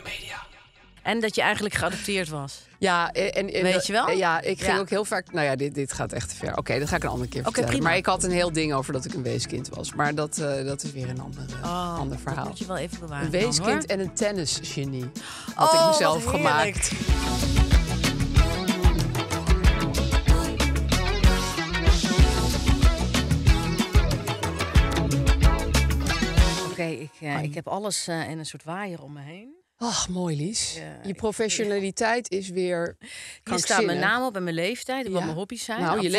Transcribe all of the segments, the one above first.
Media. En dat je eigenlijk geadopteerd was. Ja, eh, en, weet je wel? Eh, ja, ik ging ook heel vaak. Nou ja, dit, dit gaat echt te ver. Oké, dat ga ik een andere keer vertellen. Maar ik had een heel ding over dat ik een weeskind was. Maar dat, eh, dat is weer een ander, oh, ander verhaal. Dat je wel even Een weeskind en een tennisgenie had ik oh, mezelf gemaakt. Oké, ik, ik heb alles uh, in een soort waaier om me heen. Ach, mooi Lies. je professionaliteit is weer. Hier staat mijn naam op en mijn leeftijd en wat mijn hobby's zijn. Nou, je,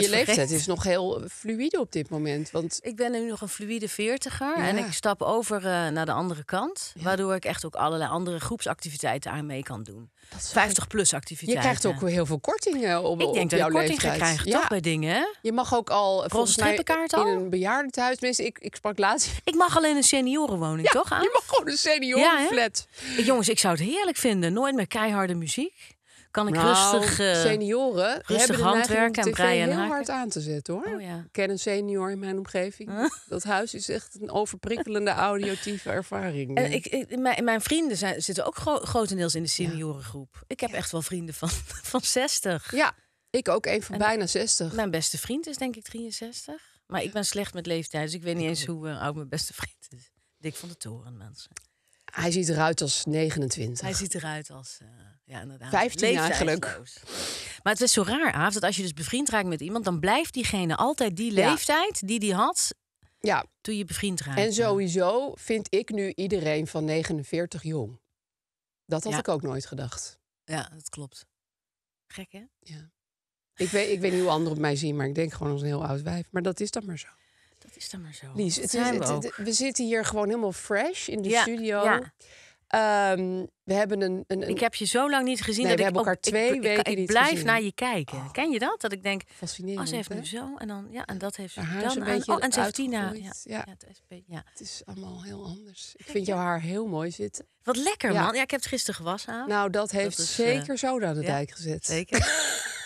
leeftijd, is nog heel eh, fluide op dit moment. Want... Ik ben nu nog een fluide veertiger en ik stap over eh, naar de andere kant. Waardoor ik echt ook allerlei andere groepsactiviteiten aan mee kan doen. 50-plus activiteiten. Je krijgt ook heel veel kortingen op, ik denk dat jouw korting leeftijd. krijgt krijgen, toch bij dingen. Je mag ook al eh, volgens mij al? in een bejaardentehuis. mensen. ik, ik sprak laatst. Ik mag alleen een seniorenwoning, toch? Aan? Je mag gewoon een seniorenflat. Jongens, ik zou het heerlijk vinden. Nooit meer keiharde muziek. Kan ik nou, rustig. Eh, senioren rustig hebben handwerken en breien. heel hard aan te zetten hoor. Oh, ja. Ik ken een senior in mijn omgeving. Dat huis is echt een overprikkelende audiotieve ervaring. En ik, mijn, vrienden zitten ook grotendeels in de seniorengroep. Ik heb echt wel vrienden van, van 60. Ja, ik ook een van bijna 60. Mijn beste vriend is denk ik 63. Maar ik ben slecht met leeftijd, dus ik weet niet eens hoe eh, oud mijn beste vriend is. Dik van de Toren, mensen. Hij ziet eruit als 29. Hij ziet eruit als. Uh, ja, inderdaad. 15 eigenlijk. Maar het is zo raar, af dat als je dus bevriend raakt met iemand, dan blijft diegene altijd die leeftijd die die had ja. toen je bevriend raakt. En sowieso vind ik nu iedereen van 49 jong. Dat had ik ook nooit gedacht. Ja, dat klopt. Gek, hè? Ja. Ik weet, ik weet niet hoe anderen op mij zien, maar ik denk gewoon als een heel oud wijf. Maar dat is dan maar zo is maar zo. Lies, het we, zitten hier gewoon helemaal fresh in de studio. Ja. Ehm, we hebben een, een, Ik heb je zo lang niet gezien. dat we ik hebben elkaar twee ik, weken ik, ik, blijf naar je kijken. Oh. Ken je dat? Dat ik denk. Fascinerend. Oh, ze heeft nu zo en dan. Ja, en dat heeft ze. dan een beetje oh, en ze heeft Tina. Ja, het is allemaal heel anders. Ik vind jouw haar heel mooi zitten. Wat lekker, man. Ja, ik heb het gisteren gewassen aan. Nou, dat heeft eh, zeker zo naar de dijk gezet. Zeker.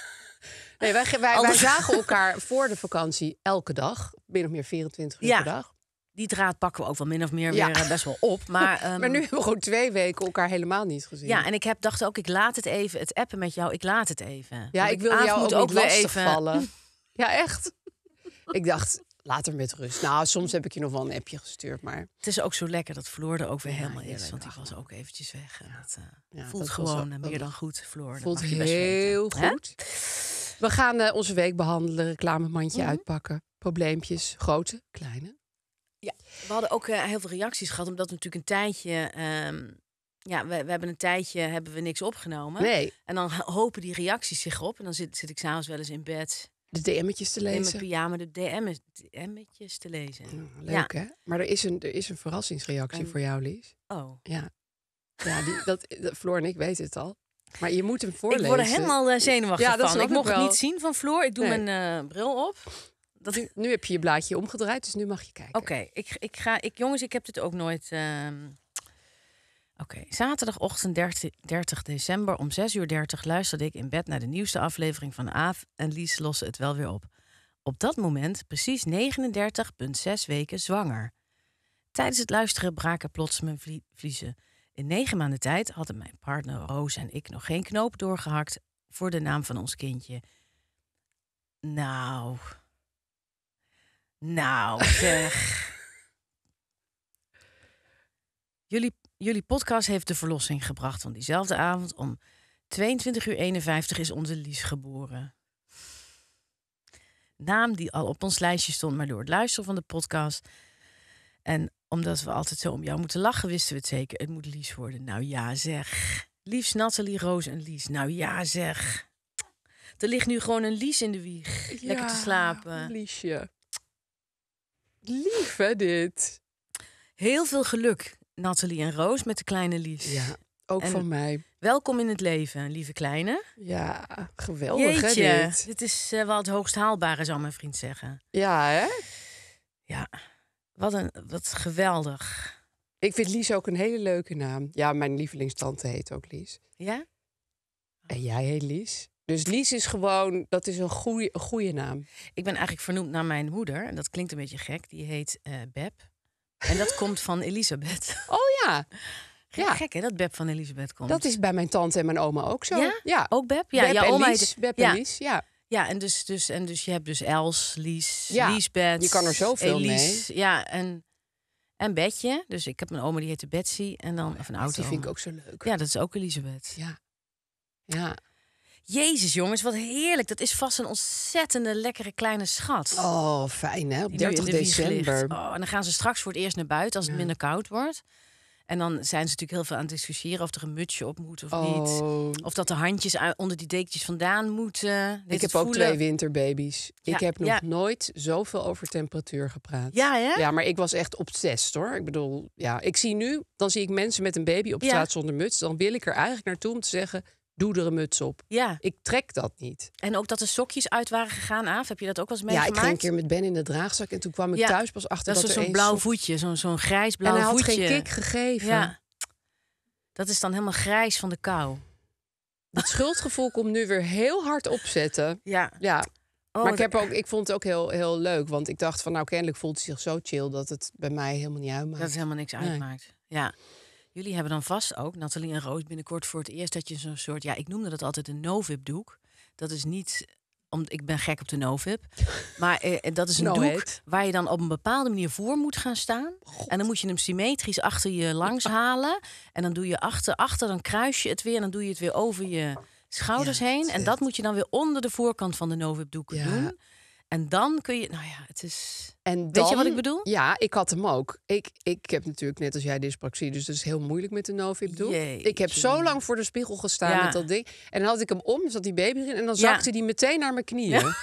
Nee, wij, wij, wij zagen elkaar voor de vakantie elke dag. Min of meer 24 uur per dag die draad pakken we ook wel min of meer ja. weer eh, best wel op. Maar, maar nu ehm, hebben we gewoon twee weken elkaar helemaal niet gezien. Ja, en ik heb, dacht ook, ik laat het even, het appen met jou, ik laat het even. Ja, ik wil jou ook, ook even vallen. Ja, echt. ik dacht, later met rust. Nou, soms heb ik je nog wel een appje gestuurd, maar... Het is ook zo lekker dat Floor er ook weer helemaal is. Want die was ook eventjes weg. En eh, dat voelt gewoon wel, eh, meer dan goed, Floor. Voelt je best heel goed. We gaan eh, onze week behandelen, reclamemandje mm uitpakken. Probleempjes, grote, kleine. Ja, we hadden ook heel veel reacties gehad, omdat natuurlijk een tijdje... Ehm, ja, we, we, hebben een tijdje hebben we niks opgenomen. Nee. En dan hopen die reacties zich op. En dan zit, zit ik s'avonds wel eens in bed de DM'tjes te lezen. In mm, mijn pyjama de DM's, DM'tjes te lezen. leuk hè? Maar er is een, er is een verrassingsreactie voor jou, Lies. Oh. Ja. Ja, die, dat, Floor en ik weten het al. Maar je moet hem voorlezen. Ik word helemaal eh, zenuwachtig ja, dat van. Ik mocht niet zien van Floor. Ik doe mijn eh, bril op. Dat... Nu, heb je je blaadje omgedraaid, dus nu mag je kijken. Oké, ik, ik ga... Ik, jongens, ik heb het ook nooit... Ehm, Oké, zaterdagochtend 30 december om 6.30 uur 30 luisterde ik in bed naar de nieuwste aflevering van Aaf en Lies lossen het wel weer op. Op dat moment precies 39,6 weken zwanger. Tijdens het luisteren braken plots mijn vliezen. In negen maanden tijd hadden mijn partner Roos en ik nog geen knoop doorgehakt voor de naam van ons kindje. Nou. Nou, zeg. Jullie jullie podcast heeft de verlossing gebracht. Want diezelfde avond om 22 uur 51 is onze Lies geboren. Naam die al op ons lijstje stond, maar door het luisteren van de podcast. En omdat we altijd zo om jou moeten lachen, wisten we het zeker. Het moet Lies worden. Nou ja, zeg. Liefs Nathalie, Roos en Lies. Nou ja, zeg. Er ligt nu gewoon een Lies in de wieg. Lekker te slapen. Liesje. Lief, hè, dit? Heel veel geluk Nathalie en Roos met de kleine Lies. Ja, ook van mij. Welkom in het leven, lieve kleine. Ja, geweldig Jeetje, hè, dit. dit is uh, wel het hoogst haalbare, zou mijn vriend zeggen. Ja, hè? Ja, wat, een, wat geweldig. Ik vind Lies ook een hele leuke naam. Ja, mijn lievelingstante heet ook Lies. Ja? En jij heet Lies? Dus Lies is gewoon, dat is een goede naam. Ik ben eigenlijk vernoemd naar mijn moeder. En dat klinkt een beetje gek. Die heet eh, Beb. En dat komt van Elisabeth. Oh ja. Ja. Gek hè, dat Beb van Elisabeth komt. Dat is bij mijn tante en mijn oma ook zo. Ja? ja. Ook Beb? Ja, Beb, ja, en Lies. Beb ja. en ja. Ja, en dus, dus, en dus je hebt dus Els, Lies, Liesbeth. Je kan er zoveel Elise, mee. Ja, en, en Betje. Dus ik heb mijn oma die heette Betsy. En dan, oh, of een auto. Die vind ik ook zo leuk. Ja, dat is ook Elisabeth. Ja. Ja. Jezus jongens, wat heerlijk. Dat is vast een ontzettende lekkere kleine schat. Oh, fijn hè, op 30 december. Oh, en dan gaan ze straks voor het eerst naar buiten als het minder koud wordt. En dan zijn ze natuurlijk heel veel aan het discussiëren of er een mutsje op moet of niet. Oh. Of dat de handjes onder die dekjes vandaan moeten. Ik heb ook twee winterbabies. ik heb nog nooit zoveel over temperatuur gepraat. Ja, hè? ja, maar ik was echt obsessed hoor. Ik bedoel, ja, ik zie nu, dan zie ik mensen met een baby op straat zonder muts. Dan wil ik er eigenlijk naartoe om te zeggen: doe er een muts op. Ja. Ik trek dat niet. En ook dat de sokjes uit waren gegaan, af. Heb je dat ook wel eens meegemaakt? Ja, ik ging een keer met Ben in de draagzak en toen kwam ik thuis pas achter dat, dat er zo'n blauw voetje, zo'n zo'n grijs blauw voetje. En hij had geen kick gegeven. Ja. Dat is dan helemaal grijs van de kou. Het schuldgevoel komt nu weer heel hard opzetten. Ja. ja. Oh, maar ik, heb ook, ik vond het ook heel, heel leuk. Want ik dacht van nou kennelijk voelt hij zich zo chill dat het bij mij helemaal niet uitmaakt. Dat het helemaal niks uitmaakt. Ja. Jullie hebben dan vast ook, Nathalie en Roos, binnenkort voor het eerst dat je zo'n soort, ja, ik noemde dat altijd een novip-doek. Dat is niet, omdat ik ben gek op de novip, maar eh, eh, dat is een nou, doek waar je dan op een bepaalde manier voor moet gaan staan. En dan moet je hem symmetrisch achter je langs halen. En dan doe je achter, achter, dan kruis je het weer en dan doe je het weer over je schouders heen. En dat moet je dan weer onder de voorkant van de novip-doek ja. doen. En dan kun je, nou ja, het is. En Weet je wat ik bedoel? Ja, ik had hem ook. Ik, ik heb natuurlijk net als jij dyspraxie, dus dat is heel moeilijk met de novip doen. Ik heb zo lang voor de spiegel gestaan met dat ding. En dan had ik hem om, zat die baby erin en dan zakte ja. hij meteen naar mijn knieën. Ja.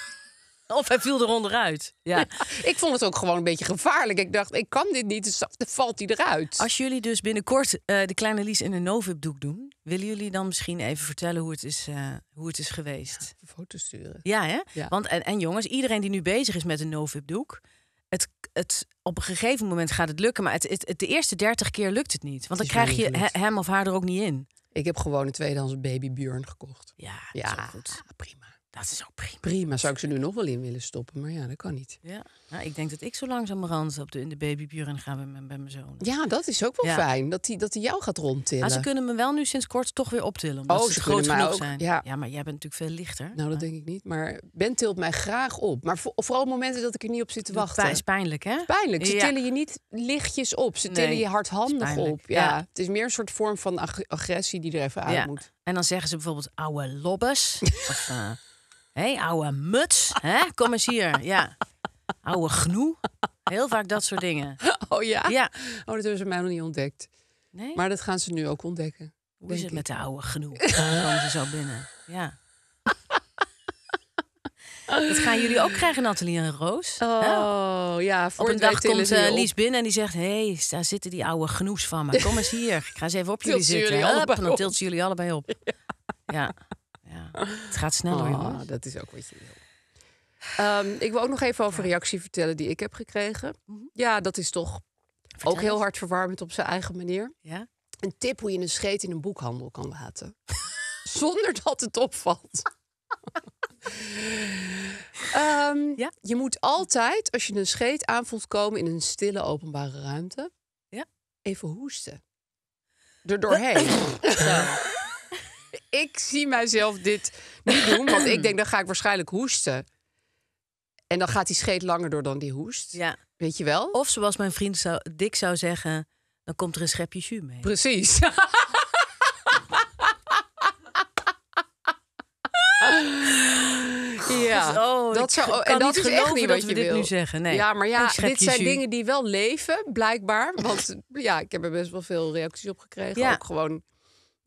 Of hij viel eronder uit. Ja. ik vond het ook gewoon een beetje gevaarlijk. Ik dacht, ik kan dit niet, dus valt hij eruit. Als jullie dus binnenkort eh, de kleine Lies in een novip doek doen, willen jullie dan misschien even vertellen hoe het is, eh, hoe het is geweest? Ja, foto sturen. Ja, hè? Want, en, jongens, iedereen die nu bezig is met een novip doek, het, het, op een gegeven moment gaat het lukken, maar het, het, de eerste 30 keer lukt het niet. Want dan krijg je hem of haar er ook niet in. Ik heb gewoon een tweedehands baby gekocht. Ja, ja, goed. prima. Dat is ook prima. Prima, zou ik ze nu nog wel in willen stoppen, maar ja, dat kan niet. Ja, nou, ik denk dat ik zo langzamerhand op de, in de babyburen ga bij, mijn, bij mijn zoon. Ja, dat is ook wel fijn, dat hij dat die jou gaat rondtillen. Maar ze kunnen me wel nu sinds kort toch weer optillen, oh, ze, ze groot genoeg ook, zijn. Ja. maar jij bent natuurlijk veel lichter. Nou, dat denk ik niet, maar Ben tilt mij graag op. Maar voor, vooral momenten dat ik er niet op zit te wachten. Dat is pijnlijk, hè? Pijnlijk, ze tillen je niet lichtjes op, ze tillen je hardhandig op. Ja. Het is meer een soort vorm van agressie die er even uit moet. En dan zeggen ze bijvoorbeeld ouwe lobbes. Eh, Hé, hey, muts, hè? kom eens hier. Ja. Ouwe gnoe. Heel vaak dat soort dingen. Oh ja? Ja. Oh, dat hebben ze mij nog niet ontdekt. Nee? Maar dat gaan ze nu ook ontdekken. Hoe is het met de oude gnoo. Dan komen ze zo binnen. Ja. Dat gaan jullie ook krijgen, Nathalie en Roos. Oh, ja. Voor op een dag komt eh, Lies binnen en die zegt... hé, hey, daar zitten die oude genoes van me. Kom eens hier. Ik ga eens even op jullie zitten. Jullie Hup, en dan tilt ze jullie allebei op. ja. Het gaat snel, oh, Dat is ook wat je wil. Ehm, ik wil ook nog even over ja. reactie vertellen die ik heb gekregen. Mhm. Ja, dat is toch ook heel hard verwarmend op zijn eigen manier. Ja? Een tip hoe je een scheet in een boekhandel kan laten. Zonder dat het opvalt. Ehm, ja? Je moet altijd, als je een scheet aanvoelt komen in een stille openbare ruimte, ja? even hoesten. Er doorheen. ik zie mijzelf dit niet doen, want ik denk dan ga ik waarschijnlijk hoesten. En dan gaat die scheet langer door dan die hoest. Ja. Weet je wel? Of zoals mijn vriend zou, Dick zou zeggen, dan komt er een schepje jus mee. Precies. ja, oh, dat zou, kan en dat niet is echt niet wat we dit nu zeggen. Nee. Ja, maar ja, dit zijn dingen die wel leven, blijkbaar. Want ja, ik heb er best wel veel reacties op gekregen. Ja. Ook gewoon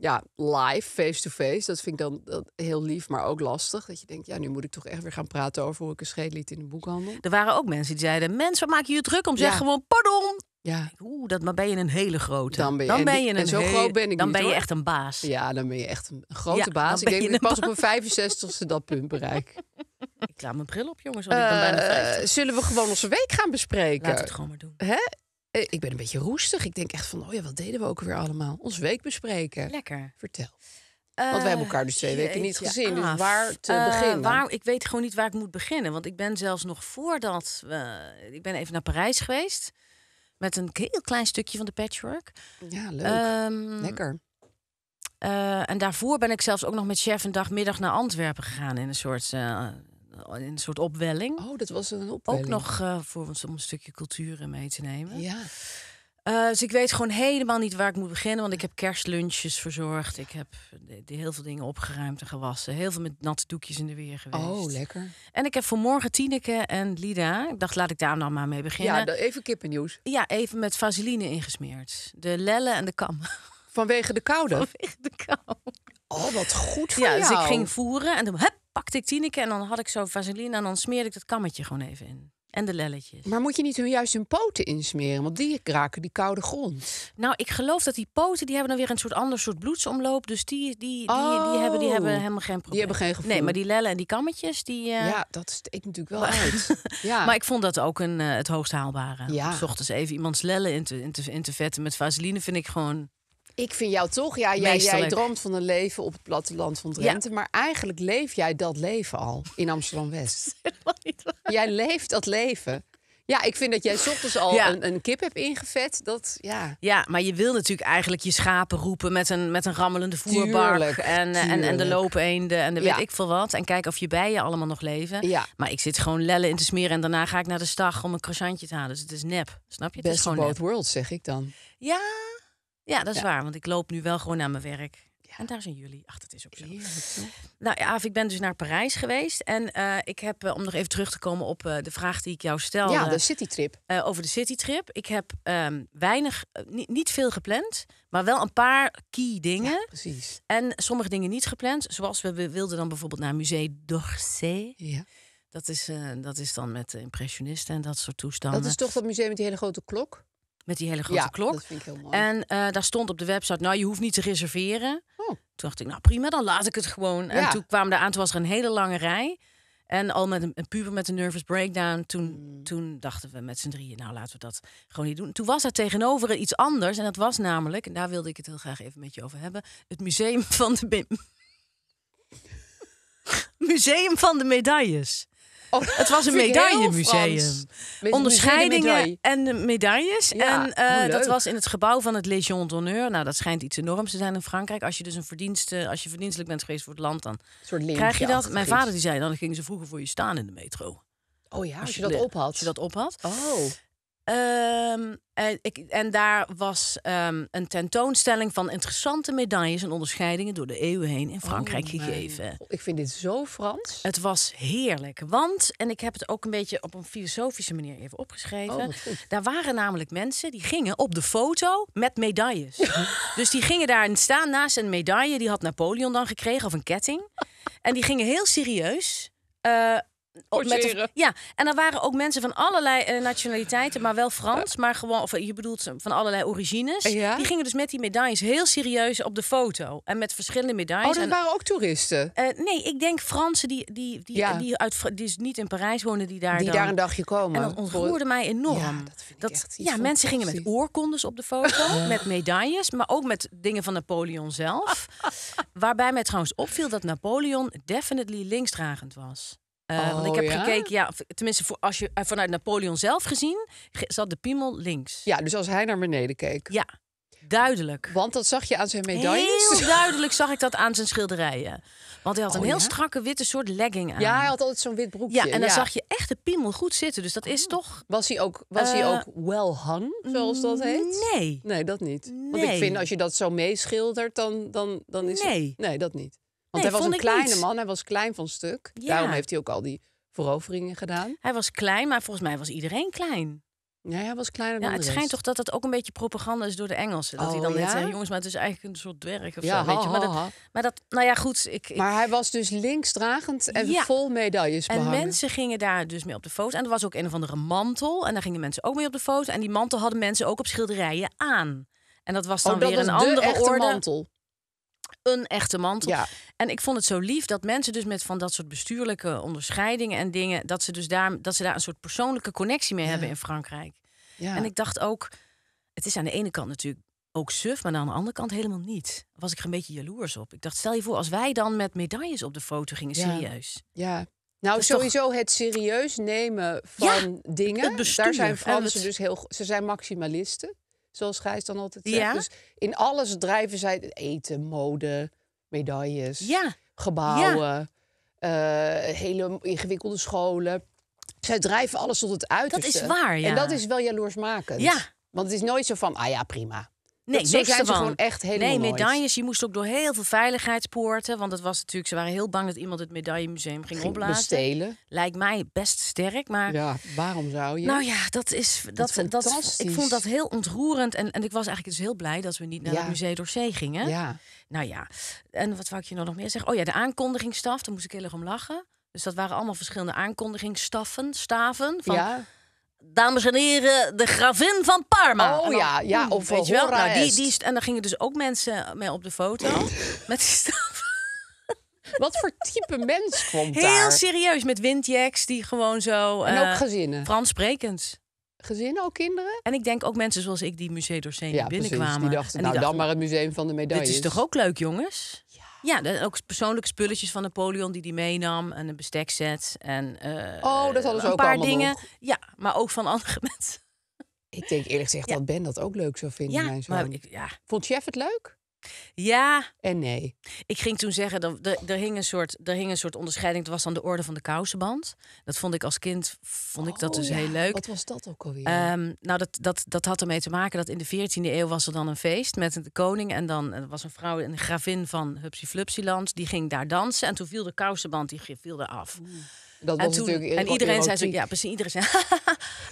ja, live, face-to-face. Dat vind ik dan heel lief, maar ook lastig. Dat je denkt, ja, nu moet ik toch echt weer gaan praten over hoe ik een scheet liet in de boekhandel. Er waren ook mensen die zeiden, mensen, maak je je druk om? Zeg gewoon, pardon. Ja. Oeh, dat, maar ben je een hele grote. Dan ben je, dan ben je een en zo groot ben ik Dan ben je echt een baas. Ja, dan ben je echt een grote baas. Ik denk dat ik pas op mijn 65ste dat punt bereik. Ik laat mijn bril op, jongens, want ik ben bijna 50. Eh, zullen we gewoon onze week gaan bespreken? Laten we het gewoon maar doen. Hè? Eh, ik ben een beetje roestig. Ik denk echt van, oh ja, wat deden we ook weer allemaal? Ons week bespreken. Lekker. Vertel. Eh, want wij hebben elkaar dus twee weken niet gezien. Dus waar te eh, beginnen? Waar, ik weet gewoon niet waar ik moet beginnen. Want ik ben zelfs nog voordat... we, ik ben even naar Parijs geweest. Met een heel klein stukje van de patchwork. Ja, leuk. Ehm, Lekker. en daarvoor ben ik zelfs ook nog met chef een dagmiddag middag naar Antwerpen gegaan. In een soort eh, een soort opwelling. Oh, dat was een opwelling. Ook nog eh, voor ons om een stukje cultuur mee te nemen. Ja. Eh, dus ik weet gewoon helemaal niet waar ik moet beginnen. Want ik heb kerstlunches verzorgd. Ik heb heel veel dingen opgeruimd en gewassen. Heel veel met natte doekjes in de weer geweest. Oh, lekker. En ik heb vanmorgen Tineke en Lida. Ik dacht, laat ik daar nou maar mee beginnen. Ja, even kippennieuws. Ja, even met vaseline ingesmeerd. De lellen en de kam. Vanwege de koude? Vanwege de kou. Oh, wat goed voor ja, jou. dus ik ging voeren en dan... Hup, pakte ik Tineke en dan had ik zo vaseline en dan smeerde ik dat kammetje gewoon even in. En de lelletjes. Maar moet je niet juist hun poten insmeren? Want die raken die koude grond. Nou, ik geloof dat die poten, die hebben dan weer een soort ander soort bloedsomloop. Dus die, die, die, die, oh. hebben, die hebben helemaal geen probleem. Die hebben geen gevoel. Nee, maar die lellen en die kammetjes, die... Eh, ja, dat steekt natuurlijk wel uit. ja. Maar ik vond dat ook een, eh, het hoogst haalbare. Ja. S ochtends even iemands lellen in in te, in te vetten met vaseline vind ik gewoon ik vind jou toch, ja, jij, droomt van een leven op het platteland van Drenthe. Maar eigenlijk leef jij dat leven al in Amsterdam-West. jij leeft dat leven. Ja, ik vind dat jij ochtends al een, een, kip hebt ingevet. Dat, ja. ja, maar je wil natuurlijk eigenlijk je schapen roepen met een, met een rammelende voerbark. en, eh, en, En, de loopeenden en de weet ik veel wat. En kijken of je bijen allemaal nog leven. Ja. Maar ik zit gewoon lellen in te smeren en daarna ga ik naar de stag om een croissantje te halen. Dus het is nep, snap je? Het Best is gewoon of both worlds, zeg ik dan. Ja, ja, dat is waar, want ik loop nu wel gewoon naar mijn werk. En daar zijn jullie. Ach, dat is op zo. nou ja, ik ben dus naar Parijs geweest. En eh, ik heb, eh, om nog even terug te komen op eh, de vraag die ik jou stelde. Ja, de citytrip. over de citytrip. Ik heb ehm, weinig, niet, veel gepland, maar wel een paar key dingen. Ja, precies. En sommige dingen niet gepland. Zoals we, we wilden dan bijvoorbeeld naar Musée d'Orsay. Ja. Dat is, dat is dan met de impressionisten en dat soort toestanden. Dat is toch dat museum met die hele grote klok? Met die hele grote klok. Dat vind ik heel mooi. En eh, daar stond op de website, nou, je hoeft niet te reserveren. Oh. Toen dacht ik, nou prima, dan laat ik het gewoon. En toen kwamen er aan, toen was er een hele lange rij. En al met een, puber met een nervous breakdown. Toen, hmm. toen dachten we met z'n drieën, nou laten we dat gewoon niet doen. Toen was er tegenover iets anders. En dat was namelijk, en daar wilde ik het heel graag even met je over hebben. Het museum van de... Museum van de medailles. Oh, het was een medaillemuseum. Onderscheidingen en medailles. en eh, dat was in het gebouw van het Legion d'honneur. Nou, dat schijnt iets enorms te zijn in Frankrijk. Als je dus een verdienste, als je verdienstelijk bent geweest voor het land, dan krijg je dat. Mijn vader die zei, dan gingen ze vroeger voor je staan in de metro. Oh ja, als, je, dat op had. Als je dat op had. Oh. Ehm, en, ik, en, daar was ehm, een tentoonstelling van interessante medailles en onderscheidingen door de eeuwen heen in oh, Frankrijk gegeven. Ik vind dit zo Frans. Het was heerlijk. Want, en ik heb het ook een beetje op een filosofische manier even opgeschreven. Oh, daar waren namelijk mensen die gingen op de foto met medailles. dus die gingen daar staan naast een medaille. Die had Napoleon dan gekregen of een ketting. en die gingen heel serieus. Eh, op met ja, en er waren ook mensen van allerlei eh, nationaliteiten, maar wel Frans, eh. maar gewoon, of eh, je bedoelt van allerlei origines. Ja? Die gingen dus met die medailles heel serieus op de foto en met verschillende medailles. Oh, dat waren ook toeristen? nee, ik denk Fransen die, die, die, die, uit, die dus niet in Parijs wonen, die daar, die daar een dagje komen. En dat ontroerde mij enorm. Ja, dat ja mensen gingen met oorkondes op de foto, met medailles, maar ook met dingen van Napoleon zelf. Waarbij mij trouwens opviel dat Napoleon definitely linksdragend was. Eh, want ik oh, heb ja? gekeken, ja, tenminste voor als je eh, vanuit Napoleon zelf gezien, zat de piemel links. Ja, dus als hij naar beneden keek. Ja, duidelijk. Want dat zag je aan zijn medailles. Heel duidelijk zag ik dat aan zijn schilderijen. Want hij had een oh, heel strakke witte soort legging aan. Ja, hij had altijd zo'n wit broekje. Ja, en dan zag je echt de piemel goed zitten. Dus dat is oh. toch... Was hij ook, was hij eh, ook well hung, zoals dat heet? Nee. Nee, dat niet. Want ik vind, als je dat zo meeschildert, dan, dan, dan is Nee. Het... Nee, dat niet. Want hij was een kleine man, hij was klein van stuk. Daarom heeft hij ook al die veroveringen gedaan. Hij was klein, maar volgens mij was iedereen klein. Ja, hij was kleiner dan ja, Het schijnt toch dat dat ook een beetje propaganda is door de Engelsen. Dat oh, hij dan net ja? jongens, maar het is eigenlijk een soort dwerg of ja, zo. weet je. Maar, Dat, nou ja, goed. Ik, Maar hij was dus linksdragend en vol medailles En mensen gingen daar dus mee op de foto. En er was ook een of andere mantel. En daar gingen mensen ook mee op de foto. En die mantel hadden mensen ook op schilderijen aan. En dat was dan oh, weer een andere orde. mantel een echte mantel. En ik vond het zo lief dat mensen dus met van dat soort bestuurlijke onderscheidingen en dingen, dat ze dus daar, dat ze daar een soort persoonlijke connectie mee hebben in Frankrijk. Ja. En ik dacht ook, het is aan de ene kant natuurlijk ook suf, maar aan de andere kant helemaal niet. Was ik er een beetje jaloers op. Ik dacht, stel je voor, als wij dan met medailles op de foto gingen, serieus. Ja. Nou, sowieso het serieus nemen van dingen. Daar zijn Fransen dus heel. Ze zijn maximalisten. Zoals Gijs dan altijd zegt. Dus in alles drijven zij eten, mode, medailles, gebouwen, eh, hele ingewikkelde scholen. Zij drijven alles tot het uiterste. Dat is waar, En dat is wel jaloersmakend. Ja. Want het is nooit zo van, ah ja, prima. Nee, dat, niks zijn gewoon echt helemaal Nee, medailles. Je moest ook door heel veel veiligheidspoorten. Want het was natuurlijk, ze waren heel bang dat iemand het medaillemuseum ging, ging opblazen. Bestelen. Lijkt mij best sterk, maar... Ja, waarom zou je? Nou ja, dat is... Dat, dat, dat ik vond dat heel ontroerend. En, en ik was eigenlijk dus heel blij dat we niet naar het museum door Zee gingen. Ja. Nou ja, en wat wou ik je nou nog meer zeggen? Oh ja, de aankondigingsstaf, daar moest ik heel erg om lachen. Dus dat waren allemaal verschillende aankondigingsstaffen, staven. Van, ja dames en heren, de gravin van Parma. Oh ja, ja, hmm, of wel. Nou, die, die, en dan gingen dus ook mensen mee op de foto met die staf. Wat voor type mens komt daar? Heel serieus, met windjacks die gewoon zo... En ook eh, gezinnen. Frans sprekend. Gezinnen, ook kinderen? En ik denk ook mensen zoals ik die Musee d'Orsay binnenkwamen. Precies. Die dachten, nou dan maar het museum van de medailles. Dit is toch ook leuk, jongens? Ja, ook persoonlijke spulletjes van Napoleon die die meenam. En een bestekset. En, eh, oh, dat hadden ze ook Een paar dingen. Ja, maar ook van andere mensen. Ik denk eerlijk gezegd dat Ben dat ook leuk zou vinden. Ja, mijn zoon. Maar ja. Vond Chef het leuk? Ja. En nee. Ik ging toen zeggen, dat er, hing een soort, er hing een soort onderscheiding. Het was dan de orde van de kousenband. Dat vond ik als kind vond ik dat oh dus heel leuk. Wat was dat ook alweer? Ehm, nou, dat, dat, dat had ermee te maken dat in de 14e eeuw was er dan een feest met de koning. En dan er eh, was een vrouw, een gravin van Hupsi Flupsiland. Die ging daar dansen. En toen viel de kousenband, die viel eraf. af en toen, en iedereen zei zo, ja precies, iedereen zei,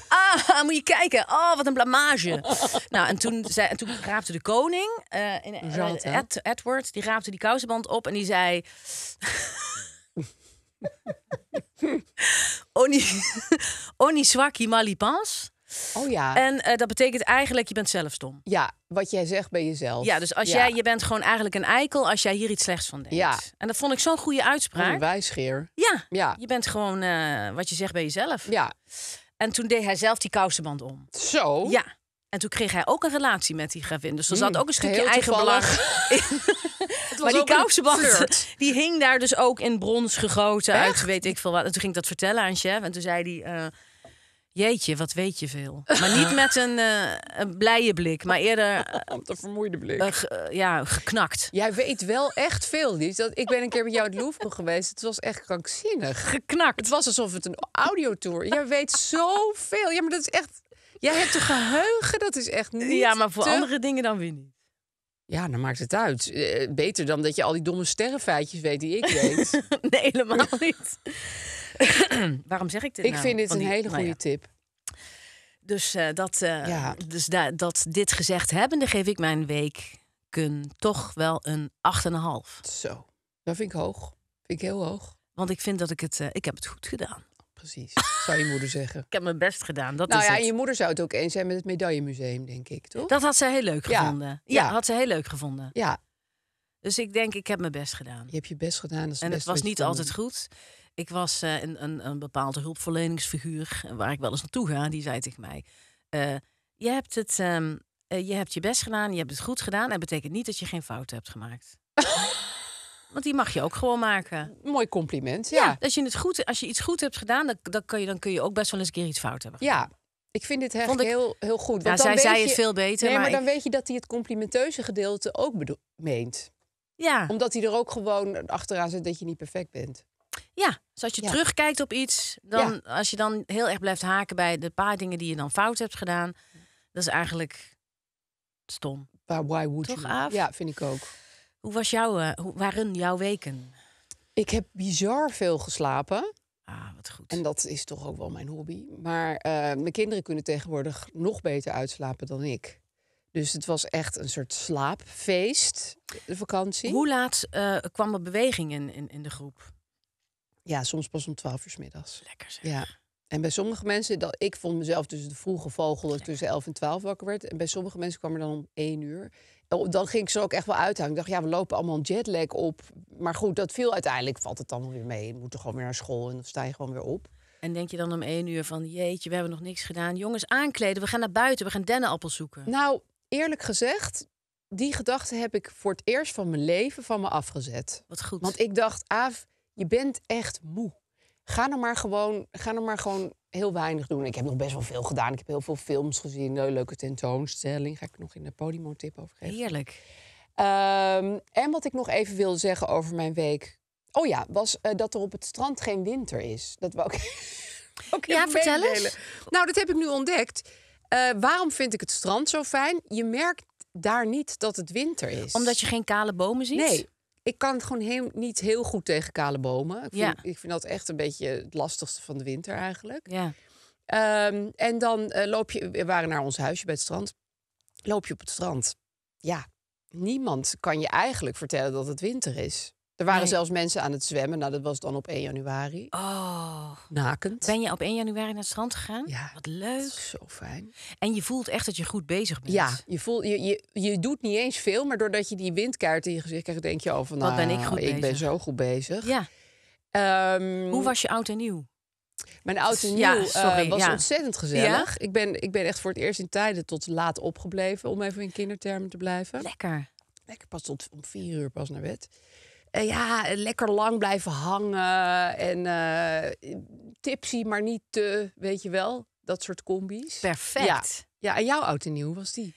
ah, ah, moet je kijken, oh, wat een blamage. nou, en toen, zei, en toen raapte de koning, uh, in, eh, Edward, die raapte die kousenband op en die zei... Oni, Oni Swaki Malipans. Oh ja. En eh, dat betekent eigenlijk, je bent zelf stom. Ja, wat jij zegt bij jezelf. Ja, dus als jij, je bent gewoon eigenlijk een eikel als jij hier iets slechts van denkt. Ja. En dat vond ik zo'n goede uitspraak. Een wijsgeer. Ja, ja. Je bent gewoon eh, wat je zegt bij jezelf. Ja. En toen deed hij zelf die kousenband om. Zo? Ja. En toen kreeg hij ook een relatie met die gravin. Dus er zat hmm, ook een stukje eigen belang maar die kousenband die hing daar dus ook in brons gegoten. Echt? Uit weet ik veel wat. En toen ging ik dat vertellen aan chef. En toen zei hij... Eh, Jeetje, wat weet je veel. Maar niet met een, uh, een blije blik, maar eerder... een eh, vermoeide blik. Eh, ja, geknakt. Jij weet wel echt veel, Dat, ik ben een keer bij jou het Louvre geweest. Het was echt krankzinnig. Geknakt. Het was alsof het een audiotour... Jij weet zoveel. Ja, maar dat is echt... Jij hebt een geheugen, dat is echt niet Ja, maar voor andere dingen dan weer niet. Ja, dan maakt het uit. beter dan dat je al die domme sterrenfeitjes weet die ik weet. nee, helemaal niet. Waarom zeg ik dit Ik nou? vind dit een hele nou goede tip. Dus, uh, dat, eh, ja. dus da, dat dit gezegd hebbende geef ik mijn week kun toch wel een 8,5. Zo, dat vind ik hoog. Vind ik heel hoog. Want ik vind dat ik het, eh, ik heb het goed gedaan. Precies, zou je moeder zeggen. ik heb mijn best gedaan. Dat nou is ja, en je moeder zou het ook eens zijn met het medaillemuseum, denk ik, toch? Dat had ze heel leuk gevonden. Ja, ja, had ze heel leuk gevonden. Ja. Dus ik denk, ik heb mijn best gedaan. Je hebt je best gedaan. Dat is en het was niet altijd goed. Ik was eh, een, een, een, bepaalde hulpverleningsfiguur eh, waar ik wel eens naartoe ga. Die zei tegen mij: eh, je, hebt het, ehm, je hebt je best gedaan, je hebt het goed gedaan. En dat betekent niet dat je geen fouten hebt gemaakt. Want die mag je ook gewoon maken. Mooi compliment, ja. ja als, je het goed, als je iets goed hebt gedaan, dan, kun je, dan kun je ook best wel eens een keer iets fout hebben gedaan. Ja, ik vind dit echt ik... heel, heel goed. Want zij zei het veel beter. maar, dan weet je dat hij het complimenteuze gedeelte ook bedoelt meent. Ja. Omdat hij er ook gewoon achteraan zit dat je niet perfect bent. Ja, dus als je terugkijkt op iets, dan, als je dan heel erg blijft haken bij de paar dingen die je dan fout hebt gedaan, dat is eigenlijk stom. Waar why would Toch, you? Af? Ja, vind ik ook. Hoe was jouw, eh, waren jouw weken? Ik heb bizar veel geslapen. Ah, wat goed. En dat is toch ook wel mijn hobby. Maar eh, mijn kinderen kunnen tegenwoordig nog beter uitslapen dan ik. Dus het was echt een soort slaapfeest, de vakantie. Hoe laat eh, kwam er beweging in, in, in de groep? Ja, soms pas om twaalf uur middags. Lekker zeg. Ja. En bij sommige mensen, dat, ik vond mezelf dus de vroege vogel dat ik tussen 11 en 12 wakker werd. En bij sommige mensen kwam er dan om één uur. Oh, dan ging ik ze ook echt wel uithangen. Ik dacht, ja, we lopen allemaal een jetlag op. Maar goed, dat viel uiteindelijk, valt het dan weer mee. we moeten gewoon weer naar school en dan sta je gewoon weer op. En denk je dan om één uur van, jeetje, we hebben nog niks gedaan. Jongens, aankleden, we gaan naar buiten, we gaan dennenappels zoeken. Nou, eerlijk gezegd, die gedachte heb ik voor het eerst van mijn leven van me afgezet. Wat goed. Want ik dacht, af je bent echt moe. Ga dan maar gewoon, ga dan maar gewoon heel weinig doen. Ik heb nog best wel veel gedaan. Ik heb heel veel films gezien. Een leuke tentoonstelling. Ga ik nog in de Podimo-tip over geven. Heerlijk. Ehm, en wat ik nog even wilde zeggen over mijn week. Oh ja, was eh, dat er op het strand geen winter is. Dat wou ik. ook ja, vertel eens. Nou, dat heb ik nu ontdekt. Eh, waarom vind ik het strand zo fijn? Je merkt daar niet dat het winter is. Omdat je geen kale bomen ziet? Nee, ik kan het gewoon niet heel goed tegen kale bomen. Ik vind, ik vind dat echt een beetje het lastigste van de winter eigenlijk. Ja. Ehm, en dan eh, loop je, we waren naar ons huisje bij het strand. Loop je op het strand. Ja, niemand kan je eigenlijk vertellen dat het winter is. Er waren zelfs mensen aan het zwemmen. Nou, dat was dan op 1 januari. Oh. Nakend. Ben je op 1 januari naar het strand gegaan? Ja. Wat leuk. Zo fijn. En je voelt echt dat je goed bezig bent. Ja, je, voelt, je, je, je doet niet eens veel, maar doordat je die windkaart in je gezicht krijgt, denk je al van, nou, ben ik, nou, goed ik ben zo goed bezig. Ja. Ehm, Hoe was je oud en nieuw? Mijn oud en nieuw eh, sorry, was ontzettend gezellig. Ik, ben, ik ben echt voor het eerst in tijden tot laat opgebleven, om even in kindertermen te blijven. Lekker. Lekker pas tot om vier uur pas naar bed. Eh, ja, lekker lang blijven hangen en uh, tipsy, maar niet te, weet je wel. Dat soort combis. Perfect. Ja, en jouw oud en nieuw was die?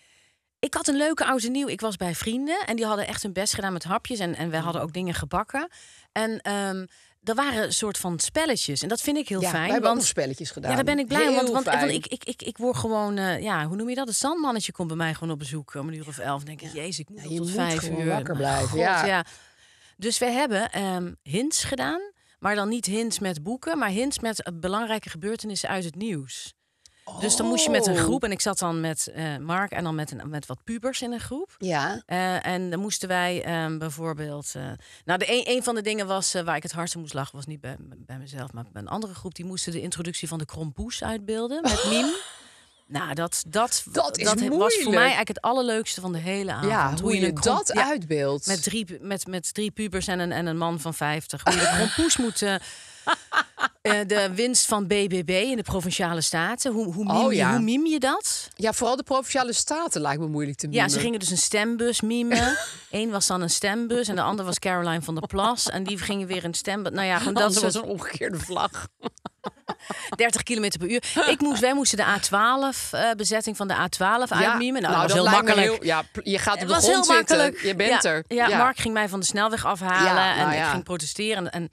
Ik had een leuke oud en nieuw. Ik was bij vrienden en die hadden echt hun best gedaan met hapjes. En, en we mm. hadden ook dingen gebakken. En ehm, er waren een soort van spelletjes. En dat vind ik heel fijn. we hebben want, spelletjes gedaan. Ja, daar ben ik blij om. Want, want, ik, ik, ik, ik word gewoon, eh, ja, hoe noem je dat? Een zandmannetje komt bij mij gewoon op bezoek om een uur of elf. denk ik, jezus, ik moet tot vijf uur. wakker blijven. ja. ja. Dus we hebben ehm, hints gedaan, maar dan niet hints met boeken, maar hints met eh, belangrijke gebeurtenissen uit het nieuws. Dus dan moest je met een oh. groep, en ik zat dan met eh, Mark en dan met, met wat pubers in een groep. Ja. Eh, en dan moesten wij ehm, bijvoorbeeld. nou, de, een, van de dingen was waar ik het hardste moest lachen, was niet bij, bij mezelf, maar bij een andere groep. Die moesten de introductie van de krompoes uitbeelden met meme. Nou, dat, dat, was voor mij eigenlijk het allerleukste van de hele avond. Ja, hoe, je, dat uitbeeldt. Met drie, met, met drie pubers en een, en een man van 50. Hoe je de poes moet... Eh, de winst van BBB in de provinciale staten. Hoe, hoe, miem, oh, je dat? Ja, vooral de provinciale staten lijkt me moeilijk te mimen. Ja, ze gingen dus een stembus mimen. Eén was dan een stembus en de ander was Caroline van der Plas. En die gingen weer een stembus. Nou ja, dat was een omgekeerde vlag. 30 kilometer per uur. Ik moest, wij moesten de A12, eh, bezetting van de A12 uitmiemen. Nou, nou, dat was heel makkelijk. ja, je gaat op de grond zitten. Je bent er. Ja, Mark ging mij van de snelweg afhalen en nou ik ging protesteren. En,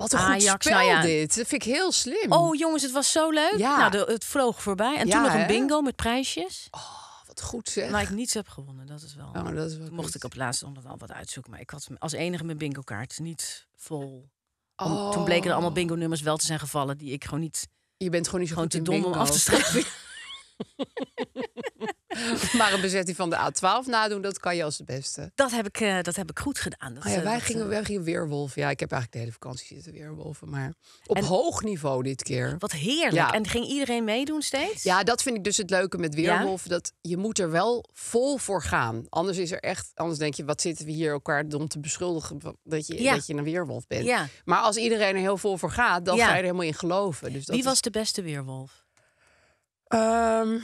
wat een ah, goed spel nou ja. dit. Dat vind ik heel slim. Oh jongens, het was zo leuk. Ja. Nou, het vloog voorbij. En toen nog een bingo met prijsjes. Oh, wat goed zeg. Maar ik niets heb gewonnen, dat is wel... Oh, dat mocht ik op laatste nog wel wat uitzoeken. Maar ik had als enige mijn bingo kaart niet vol. oh. Toen bleken er allemaal bingo nummers wel te zijn gevallen die ik gewoon niet... Je bent gewoon niet zo gewoon te dom bingo. om af te strepen. maar een bezetting van de A12 nadoen, dat kan je als het beste. Dat heb ik, eh, dat heb ik goed gedaan. oh ja, eh, wij, gingen, eh, wij gingen weerwolven. Ja, ik heb eigenlijk de hele vakantie zitten weerwolven. Maar op hoog niveau dit keer. Wat heerlijk. En ging iedereen meedoen steeds? Ja, dat vind ik dus het leuke met weerwolven. Dat je moet er wel vol voor gaan. Anders is er echt... Anders denk je, wat zitten we hier elkaar om te beschuldigen... dat je, dat je een weerwolf bent. Maar als iedereen er heel vol voor gaat, dan ga je er helemaal in geloven. Dus dat Wie was de beste weerwolf? Ehm,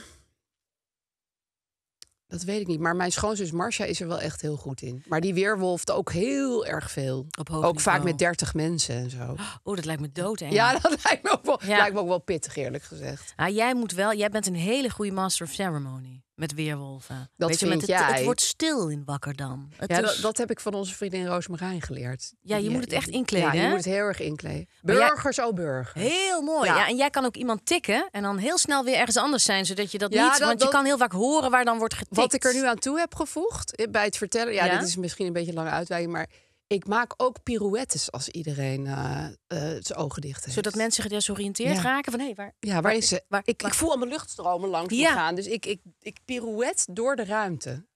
dat weet ik niet. Maar mijn schoonzus Marcia is er wel echt heel goed in. Maar die weerwolft ook heel erg veel. Op ook vaak met 30 mensen en zo. Oh, dat lijkt me dood. Ja, dat lijkt me, ook wel, lijkt me ook wel pittig, eerlijk gezegd. Ah, jij moet wel, jij bent een hele goede master of ceremony met weerwolven. Dat Weet je, met het, jij. het wordt stil in Wakkerdam. Het ja, dat, dat, heb ik van onze vriendin Roos Marijn geleerd. Ja, je moet het eh, echt inkleden. je moet het heel erg inkleden. Burgers, op oh burgers. Heel mooi. Ja. en jij kan ook iemand tikken en dan heel snel weer ergens anders zijn, zodat je dat niet... want je kan heel vaak horen waar dan wordt getikt. Wat ik er nu aan toe heb gevoegd eh, bij het vertellen... Ja, dit is misschien een beetje een lange uitweiding, maar ik maak ook pirouettes als iedereen eh, eh, zijn ogen dicht heeft. Zodat mensen gedesoriënteerd raken van hé, hey, waar, ja, waar, is ze? Waar, ik, ik voel al mijn luchtstromen langs ja. gaan. Dus ik, ik, ik pirouette door de ruimte.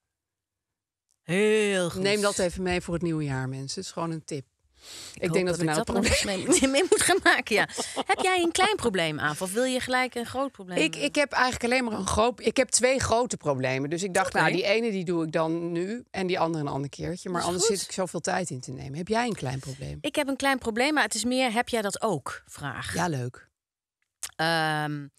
Heel goed. Neem dat even mee voor het nieuwe jaar, mensen. Het is gewoon een tip. Ik, denk dat, we nou dat probleem mee, mee moeten gaan maken. Ja. heb jij een klein probleem aan? Of wil je gelijk een groot probleem? Ik, ik heb eigenlijk alleen maar een groot. Ik heb twee grote problemen. Dus ik dacht, nou, die ene die doe ik dan nu. En die andere een ander keertje. Maar anders zit ik zoveel tijd in te nemen. Heb jij een klein probleem? Ik heb een klein probleem, maar het is meer: heb jij dat ook? Vraag. Ja, leuk. Um,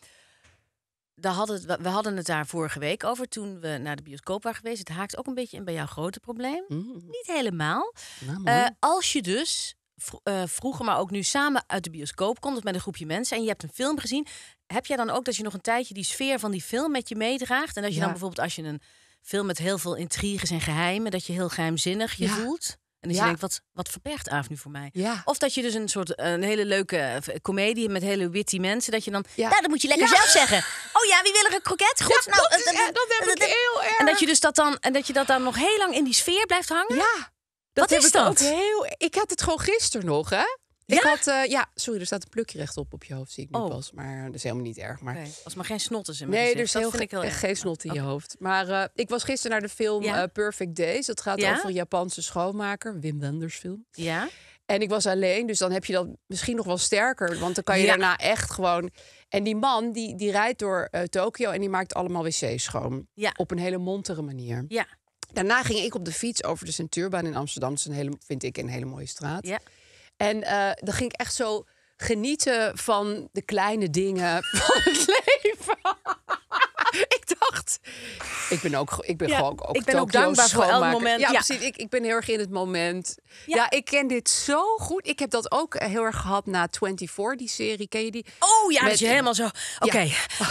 hadden, we hadden het daar vorige week over toen we naar de bioscoop waren geweest. Het haakt ook een beetje in bij jouw grote probleem. Mm. Niet helemaal. Nou, eh, als je dus eh, vroeger, maar ook nu samen uit de bioscoop komt dus met een groepje mensen en je hebt een film gezien, heb jij dan ook dat je nog een tijdje die sfeer van die film met je meedraagt? En dat je dan bijvoorbeeld als je een film met heel veel intriges en geheimen, dat je heel geheimzinnig je ja. voelt? En dat ja. je denkt, wat, wat verbergt Aaf nu voor mij? Ja. Of dat je dus een soort een hele leuke eh, comedie met hele witty mensen, dat je dan, ja. Nou, dat moet je lekker zelf zeggen. Oh ja, wie wil er een kroket? Goed, nou, dat, eh, is, uh, heel erg. En dat je dus dat dan, en dat je dat dan nog heel lang in die sfeer blijft hangen? Ja. Dat Wat is dat? heel, ik had het gewoon gisteren nog, hè? Ik had, eh, ja, sorry, er staat een plukje rechtop op je hoofd, zie ik nu oh. pas. Maar dat is helemaal niet erg. Maar... was Als maar geen snot is in mijn Nee, er is heel, heel geen snot in je oh. hoofd. Maar eh, ik was gisteren naar de film eh, Perfect Days. Dat gaat over een Japanse schoonmaker, Wim Wenders film. Ja. En ik was alleen, dus dan heb je dat misschien nog wel sterker. Want dan kan je daarna echt gewoon... En die man, die, die rijdt door Tokio en die maakt allemaal wc's schoon. Op een hele montere manier. Ja. Daarna ging ik op de fiets over de Centuurbaan in Amsterdam. Dat is een hele, vind ik een hele mooie straat. Ja. En uh, dan ging ik echt zo genieten van de kleine dingen van het leven. ik dacht. Ik ben ook, ik ben gewoon ook, ik ben ook dankbaar voor elk moment. Ja, precies. Ik, ik ben heel erg in het moment. Ja. ik ken dit zo goed. Ik heb dat ook eh, heel erg gehad na 24, die serie. Ken je die? Oh ja, Met, dat je helemaal zo. Oké,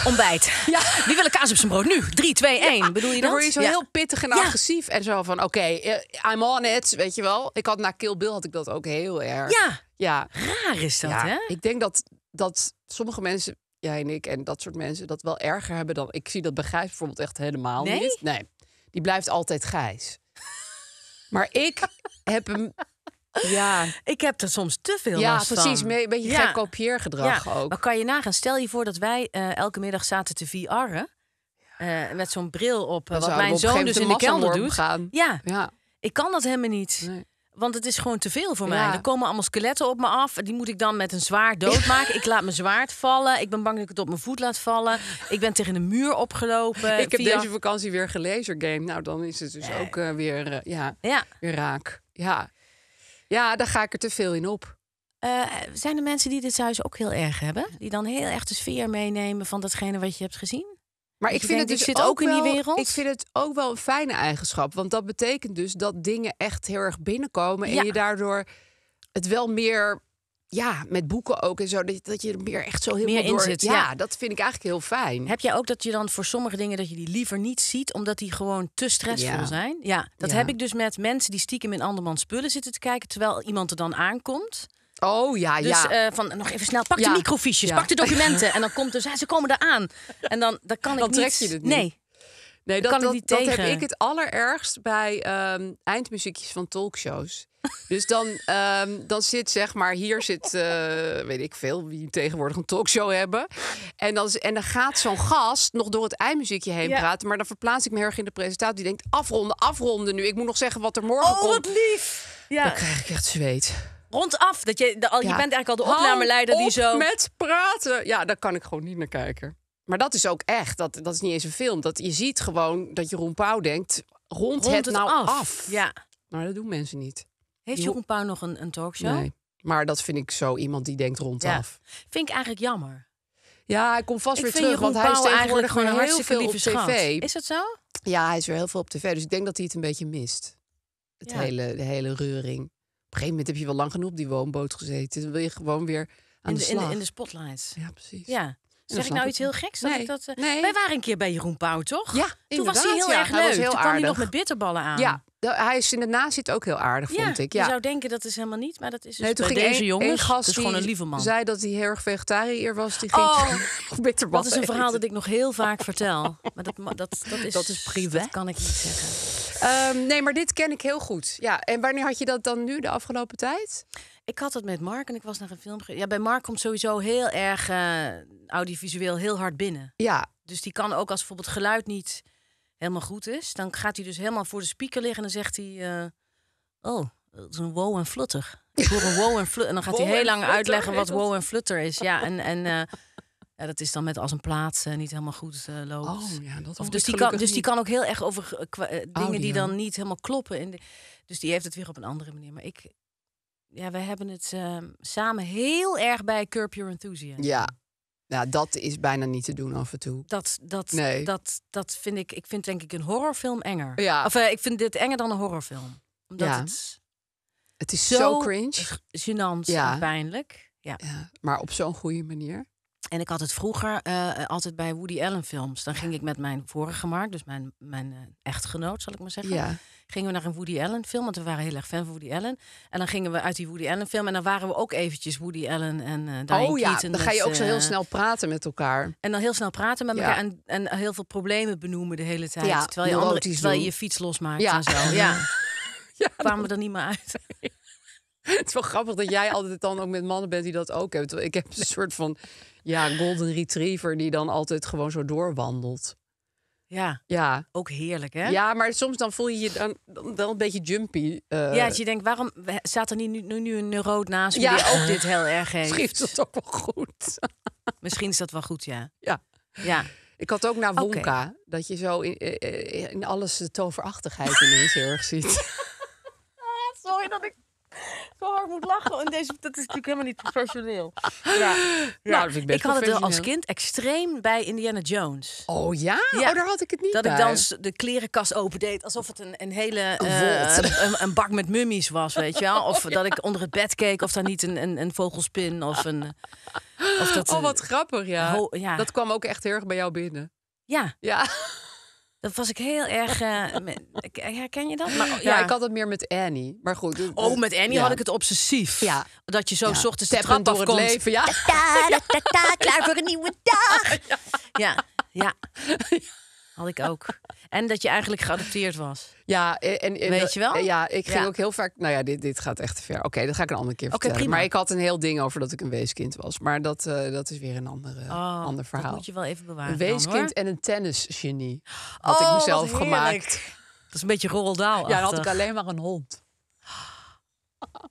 ontbijt. Ja. Wie wil kaas op zijn brood nu? 3, 2, 1. Bedoel je dat? Dan word je zo heel pittig en agressief en zo van: oké, eh, I'm on it. Weet je wel? Ik had na Kill Bill had ik dat ook heel erg. Ja. Ja. Raar is dat, hè? Ik denk dat dat sommige mensen jij en ik en dat soort mensen dat wel erger hebben dan. Ik zie dat begrijp bijvoorbeeld echt helemaal niet. Nee, die blijft altijd Gijs. maar ik heb hem ja. Ik heb er soms te veel ja, last precies, van. Mee, een beetje gek kopieergedrag ja. ook. Maar kan je nagaan, stel je voor dat wij eh, elke middag zaten te VR'en. Uh, eh, met zo'n bril op, eh, wat mijn zoon dus in de kelder doet. Gaan. Ja. ja, ik kan dat helemaal niet. Nee. Want het is gewoon te veel voor mij. Er komen allemaal skeletten op me af. Die moet ik dan met een zwaard doodmaken. ik laat mijn zwaard vallen. Ik ben bang dat ik het op mijn voet laat vallen. Ik ben tegen een muur opgelopen. Ik heb deze vakantie weer gelezen game. Nou, dan is het dus ook eh, weer, eh, ja, raak. Ja. ja, daar ga ik er te veel in op. Eh, zijn er mensen die dit thuis ook heel erg hebben? Die dan heel echt de sfeer meenemen van datgene wat je hebt gezien? Maar ik vind het dus zit ook, in die wereld. Wel, ik vind het ook wel een fijne eigenschap. Want dat betekent dus dat dingen echt heel erg binnenkomen. En je daardoor het wel meer. Ja, met boeken ook en zo. Dat, je er meer echt zo heel meer door, in zit. Ja, dat vind ik eigenlijk heel fijn. Heb jij ook dat je dan voor sommige dingen dat je die liever niet ziet, omdat die gewoon te stressvol zijn? Ja, dat heb ik dus met mensen die stiekem in andermans spullen zitten te kijken, terwijl iemand er dan aankomt. Oh ja, ja. Dus eh, van nog even snel, pak de microfiches, pak de documenten. en dan komt dus, ze komen eraan. En dan, dan kan dan ik trek niet. je het niet. Nee. Nee, dat, kan dat, ik niet dat heb ik het allerergst bij ehm, eindmuziekjes van talkshows. Dus dan, ehm, dan zit zeg maar, hier zit, eh, weet ik veel, wie tegenwoordig een talkshow hebben. En dan, en dan gaat zo'n gast nog door het eindmuziekje heen praten. Maar dan verplaats ik me erg in de presentatie. Die denkt, afronden, afronden nu. Ik moet nog zeggen wat er morgen oh, komt. Oh, wat lief! Ja. Dan krijg ik echt zweet rondaf. Dat je, al, je bent eigenlijk al de opnameleider die zo. Met praten. Ja, daar kan ik gewoon niet naar kijken. Maar dat is ook echt. Dat, dat is niet eens een film. Dat, je ziet gewoon dat Jeroen Pauw denkt: rond, het, nou af. Ja. Maar dat doen mensen niet. Heeft Jeroen Pauw nog een, een talkshow? Nee. Maar dat vind ik zo iemand die denkt rondaf. Vind ik eigenlijk jammer. Ja, hij komt vast weer terug. want hij is eigenlijk gewoon heel veel op tv. Is dat zo? Ja, hij is weer heel veel op tv. Dus ik denk dat hij het een beetje mist. Het hele, de hele reuring een gegeven moment heb je wel lang genoeg op die woonboot gezeten. wil je gewoon weer aan in de, slag. In de, in de spotlights. Ja, precies. Ja. Zeg ik nou iets heel geks? Nee, dat, eh, nee. Wij waren een keer bij Jeroen Pauw, toch? Ja, Toen was hij heel erg leuk. Heel Toen aardig. kwam hij nog met bitterballen aan. Ja, hij is in de nazit ook heel aardig, vond ik. Ja. Je zou denken dat is helemaal niet, maar dat is dus nee, toen ging deze jongen. jongens. gewoon een lieve man. zei dat hij heel erg vegetariër was. Die ging oh, wat Dat is een verhaal dat ik nog heel vaak vertel. Maar dat, dat, dat, is, dat is privé. Dat kan ik niet zeggen. Ehm, nee, maar dit ken ik heel goed. Ja, en wanneer had je dat dan nu de afgelopen tijd? Ik had het met Mark en ik was naar een film. Ja, bij Mark komt sowieso heel erg uh, audiovisueel heel hard binnen. Ja. Dus die kan ook als bijvoorbeeld geluid niet helemaal goed is. Dan gaat hij dus helemaal voor de speaker liggen en dan zegt hij... Eh, oh, het is een wow en flutter. Ik hoor een wow en flutter. En dan gaat hij heel lang uitleggen wat wow en flutter is. Ja, en... en eh, ja, dat is dan met als een plaats eh, niet helemaal goed uh, loopt. Oh, ja, dat of, dus, die kan, dus die kan ook heel erg over oh, dingen die dan niet helemaal kloppen. In de, dus die heeft het weer op een andere manier. Maar ik, ja, we hebben het ehm, samen heel erg bij Curb Your Enthusiasm. Ja, nou, dat is bijna niet te doen af en toe. Dat, dat, nee. dat, dat vind ik. Ik vind denk ik een horrorfilm enger. Ja. Of eh, ik vind dit enger dan een horrorfilm. Omdat ja. het, het is zo, cringe. Gênant ja. en pijnlijk. Ja. ja. Maar op zo'n goede manier. En ik had het vroeger eh, altijd bij Woody Allen films. Dan ging ik met mijn vorige markt, dus mijn, mijn eh, echtgenoot, zal ik maar zeggen. Ja gingen we naar een Woody Allen film. Want we waren heel erg fan van Woody Allen. En dan gingen we uit die Woody Allen film. En dan waren we ook eventjes Woody Allen en uh, Oh ja, dan ga je ook zo heel eh, snel praten met elkaar. En dan heel snel praten met elkaar. En, en, heel veel problemen benoemen de hele tijd. Ja, terwijl, je andere, terwijl je je fiets losmaakt ja. en zo. Ja. ja, kwamen we er niet meer uit. Het is wel grappig dat jij altijd dan ook met mannen bent die dat ook hebben. Ik heb een soort van ja, golden retriever die dan altijd gewoon zo doorwandelt. Ja. ja, ook heerlijk hè? Ja, maar soms dan voel je je dan, dan wel een beetje jumpy. Eh. Ja, dat je denkt, waarom staat er niet nu, nu, een neurot naast me ja. die ook dit heel erg heeft? Misschien is dat ook wel goed. Misschien is dat wel goed, ja. Ja. ja. Ik had ook naar Wonka, dat je zo in, eh, eh, in alles de toverachtigheid ineens heel erg ziet. Ah, sorry dat ik zo hard moet lachen. En deze, dat is natuurlijk helemaal niet professioneel. Ja, nou, ja dus ik, ik had het als kind extreem bij Indiana Jones. Oh ja? Oh, daar had ik het niet dat ik dan de klerenkast opendeed alsof het een, een hele eh, een, een, bak met mummies was, weet je wel? Of dat ik onder het bed keek of daar niet een, een, een vogelspin of een. Of dat, oh, wat grappig, ja. Dat kwam ook echt heel erg bij jou binnen. Ja. Ja. Dat was ik heel erg. Uh, herken je dat? Maar, oh, ja. ik had het meer met Annie. Maar goed. oh, met Annie had ik het obsessief. Ja. Dat je zo ja. ochtends Steppen de trap door het leven. Ja. klaar voor een nieuwe dag. Ja. ja. Had ik ook. en dat je eigenlijk geadopteerd was. Ja, e- en, weet je wel? Ja, ik ging ook heel vaak. Nou ja, dit, dit gaat echt te ver. Oké, dat ga ik een andere keer vertellen. Prima. Maar ik had een heel ding over dat ik een weeskind was. Maar dat, eh, dat is weer een andere, ander eh, oh, verhaal. Dat moet je wel even bewaren. Een weeskind en een tennisgenie had ik oh, mezelf gemaakt. Dat is een beetje roldaal. Ja, dan had ik alleen maar een hond.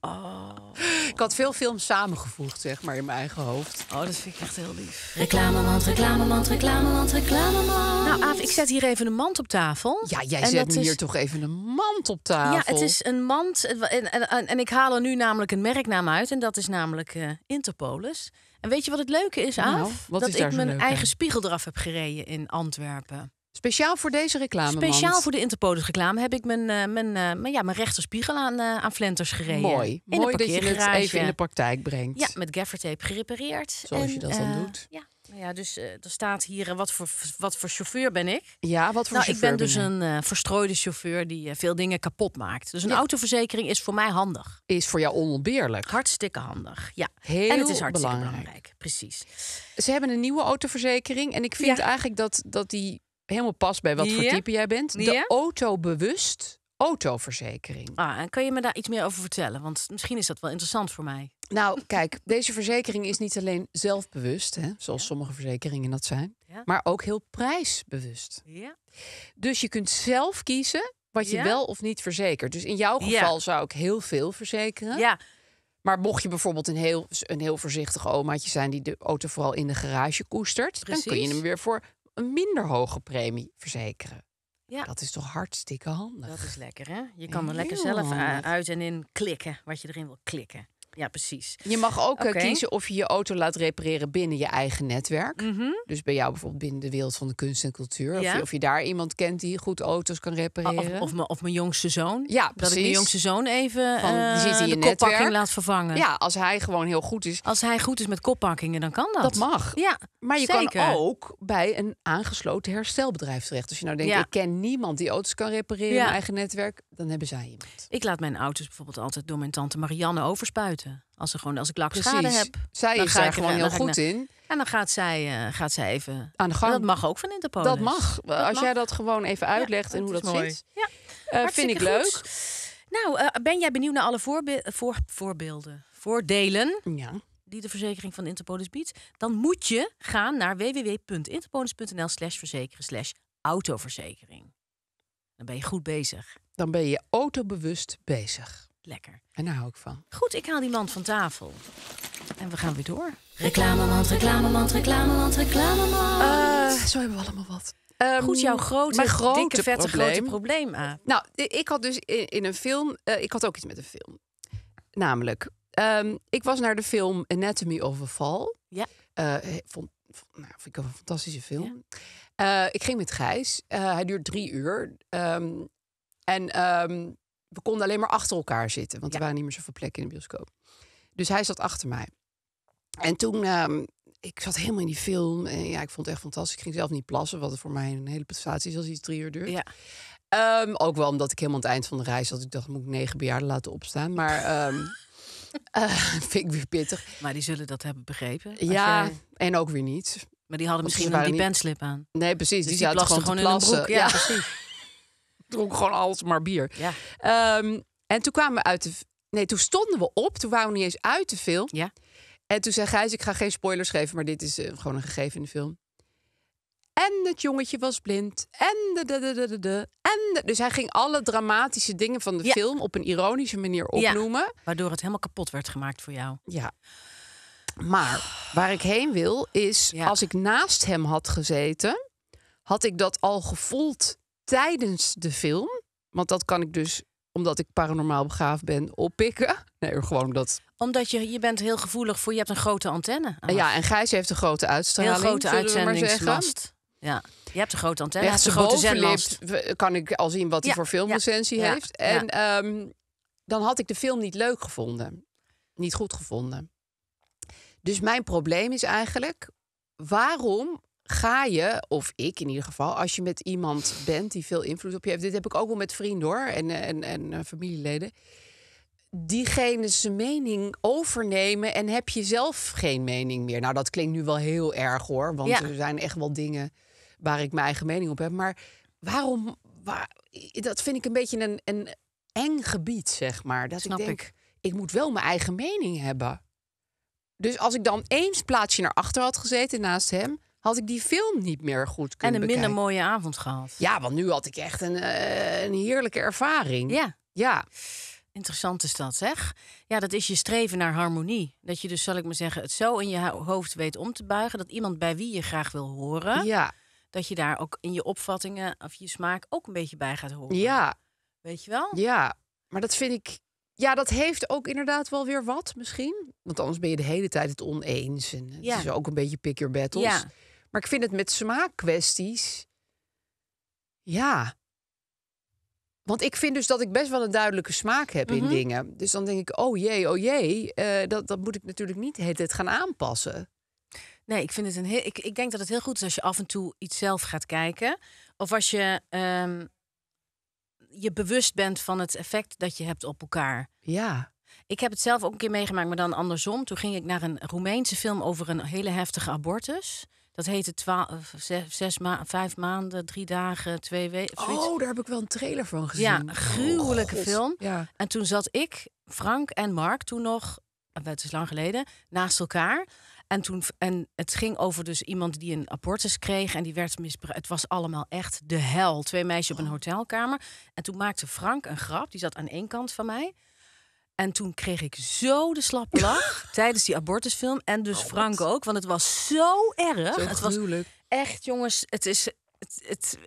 Oh. Ik had veel films samengevoegd, zeg maar, in mijn eigen hoofd. Oh, dat vind ik echt heel lief. Reclamemand, reclamemand, reclamemand, reclamemand. Nou, Aaf, ik zet hier even een mand op tafel. Ja, jij zet hier toch even een mand op tafel. Ja, het is een mand. En, en, en, ik haal er nu namelijk een merknaam uit. En dat is namelijk eh, Interpolis. En weet je wat het leuke is, nou, Aaf? dat ik mijn eigen spiegel eraf heb gereden in Antwerpen. Speciaal voor deze reclame. Speciaal voor de Interpolis reclame heb ik mijn, eh, mijn, uh, ja, mijn rechterspiegel aan, uh, aan flenters gereden. Mooi. Mooi dat je het even in de praktijk brengt. Ja, met gaffertape gerepareerd. Zoals je dat dan doet. Ja. Nou ja, dus er staat hier, wat voor, wat voor chauffeur ben ik? Ja, wat voor nou, chauffeur? Ik ben dus een verstrooide chauffeur die veel dingen kapot maakt. Dus een autoverzekering is voor mij handig. Is voor jou onontbeerlijk? Hartstikke handig, ja. en het is hartstikke belangrijk. precies. Ze hebben een nieuwe autoverzekering. En ik vind eigenlijk dat, dat die helemaal past bij wat voor type jij bent. De auto autobewust autoverzekering. Ah, en kan je me daar iets meer over vertellen? Want misschien is dat wel interessant voor mij. Nou, kijk, deze verzekering is niet alleen zelfbewust, hè, zoals sommige verzekeringen dat zijn, maar ook heel prijsbewust. Ja. Dus je kunt zelf kiezen wat je wel of niet verzekert. Dus in jouw geval zou ik heel veel verzekeren. Ja. Maar mocht je bijvoorbeeld een heel, een heel voorzichtig omaatje zijn die de auto vooral in de garage koestert, dan kun je hem weer voor een minder hoge premie verzekeren. Ja. Dat is toch hartstikke handig. Dat is lekker, hè? Je kan er lekker zelf eh, uit en in klikken wat je erin wil klikken. Ja, precies. Je mag ook eh, kiezen of je je auto laat repareren binnen je eigen netwerk. Mhm. Dus bij jou bijvoorbeeld binnen de wereld van de kunst en cultuur. Of, je, of je daar iemand kent die goed auto's kan repareren. Of, of, mijn jongste zoon. Ja, precies. Dat ik mijn jongste zoon even van, die eh, zit je netwerk. laat vervangen. Ja, als hij gewoon heel goed is. Als hij goed is met koppakkingen, dan kan dat. Dat mag. Ja, maar je kan ook bij een aangesloten herstelbedrijf terecht. Als je nou denkt, ik ken niemand die auto's kan repareren in mijn eigen netwerk, dan hebben zij iemand. Ik laat mijn auto's bijvoorbeeld altijd door mijn tante Marianne overspuiten. Als, ze gewoon, als ik heb. Zij dan is daar gewoon heel goed in. En dan gaat zij, eh, gaat zij even aan de gang. En dat mag ook van Interpolis. Dat mag. als jij dat gewoon even uitlegt en hoe dat zit. Ja, eh, vind ik leuk. Nou, eh, ben jij benieuwd naar alle voor voorbeelden, voordelen ja. die de verzekering van Interpolis biedt? Dan moet je gaan naar www.interpolis.nl slash verzekeren slash autoverzekering. Dan ben je goed bezig. Dan ben je autobewust bezig. Lekker. En daar hou ik van. Goed, ik haal die mand van tafel. En we gaan weer door. Reclamemand, reclamemand, reclamemand, reclamemand. Uh, zo hebben we allemaal wat. Ehm, Goed, jouw grote, grote dikke, vette, probleem. grote probleem aan. Nou, ik had dus in, een film... Eh, ik had ook iets met een film. Namelijk, ehm, ik was naar de film Anatomy of a Fall. Ja. Eh, vond, nou, ik een fantastische film. ik ging met Gijs. hij duurt drie uur. Um, en we konden alleen maar achter elkaar zitten, want er waren niet meer zoveel plekken in de bioscoop. Dus hij zat achter mij. En toen, ehm, ik zat helemaal in die film. En ja, ik vond het echt fantastisch. Ik ging zelf niet plassen, wat voor mij een hele prestatie is als iets drie uur duurt. Ehm, ook wel omdat ik helemaal aan het eind van de reis had. Ik dacht, moet ik negen bejaarden laten opstaan. Maar um, vind ik weer pittig. Maar die zullen dat hebben begrepen. Ja, en ook weer niet. Maar die hadden misschien een die penslip aan. Nee, precies. Dus dus die, die zaten gewoon, in een broek. ja. precies. dronk gewoon alles maar bier. Ja. Ehm, en toen kwamen we uit de. Nee, toen stonden we op. Toen waren we niet eens uit de film. Ja. En toen zei Gijs: Ik ga geen spoilers geven, maar dit is eh, gewoon een gegeven in de film. En het jongetje was blind. En de, de, de, de, de, en de. Dus hij ging alle dramatische dingen van de film op een ironische manier opnoemen. waardoor het helemaal kapot werd gemaakt voor jou. Ja. Maar waar ik heen wil is, als ik naast hem had gezeten, had ik dat al gevoeld tijdens de film. Want dat kan ik dus, omdat ik paranormaal begaafd ben, oppikken. Nee, gewoon dat. Omdat je, je bent heel gevoelig voor... Je hebt een grote antenne. Ja, en Gijs heeft een grote uitstraling. Een grote uitzendingsmast. Ja, je hebt een grote antenne. Echt een grote zendmast. kan ik al zien wat hij voor filmlicentie heeft. en ehm, dan had ik de film niet leuk gevonden. Niet goed gevonden. Dus mijn probleem is eigenlijk... waarom ga je, of ik in ieder geval, als je met iemand bent die veel invloed op je heeft. Dit heb ik ook wel met vrienden hoor en, en, en eh, familieleden. Diegene zijn mening overnemen en heb je zelf geen mening meer. Nou, dat klinkt nu wel heel erg hoor, want er zijn echt wel dingen waar ik mijn eigen mening op heb. Maar waarom, waar, dat vind ik een beetje een, een eng gebied, zeg maar. Dat ik denk, ik. ik moet wel mijn eigen mening hebben. Dus als ik dan eens plaatsje naar achter had gezeten naast hem, had ik die film niet meer goed kunnen bekijken. En een minder mooie avond gehad. Ja, want nu had ik echt een, eh, een heerlijke ervaring. Ja. Ja. Interessant is dat, zeg. Ja, dat is je streven naar harmonie. Dat je dus, zal ik maar zeggen, het zo in je hoofd weet om te buigen... dat iemand bij wie je graag wil horen... Ja. dat je daar ook in je opvattingen of je smaak ook een beetje bij gaat horen. Ja. Weet je wel? Ja, maar dat vind ik... Ja, dat heeft ook inderdaad wel weer wat, misschien. Want anders ben je de hele tijd het oneens. En het ja. is ook een beetje pick your battles. Ja. Maar ik vind het met smaakkwesties. Ja. Want ik vind dus dat ik best wel een duidelijke smaak heb in mhm. dingen. Dus dan denk ik, oh jee, oh jee, eh, dat, dat moet ik natuurlijk niet het gaan aanpassen. Nee, ik vind het een heel. Ik, ik denk dat het heel goed is als je af en toe iets zelf gaat kijken. Of als je ehm, je bewust bent van het effect dat je hebt op elkaar. Ja. Ik heb het zelf ook een keer meegemaakt, maar dan andersom. Toen ging ik naar een Roemeense film over een hele heftige abortus dat heette twaalf, zes, zes vijf maanden, drie dagen, twee weken. Oh, daar heb ik wel een trailer van gezien. Ja, gruwelijke oh, film. Ja. En toen zat ik, Frank en Mark toen nog, het eh, is lang geleden, naast elkaar. En, toen, en het ging over dus iemand die een abortus kreeg en die werd misbruikt. Het was allemaal echt de hel. Twee meisjes op een oh. hotelkamer. En toen maakte Frank een grap, die zat aan één kant van mij. En toen kreeg ik zo de slappe lach tijdens die abortusfilm. En dus oh, Frank ook, want het was zo erg. het was echt, jongens, het is. Het, het,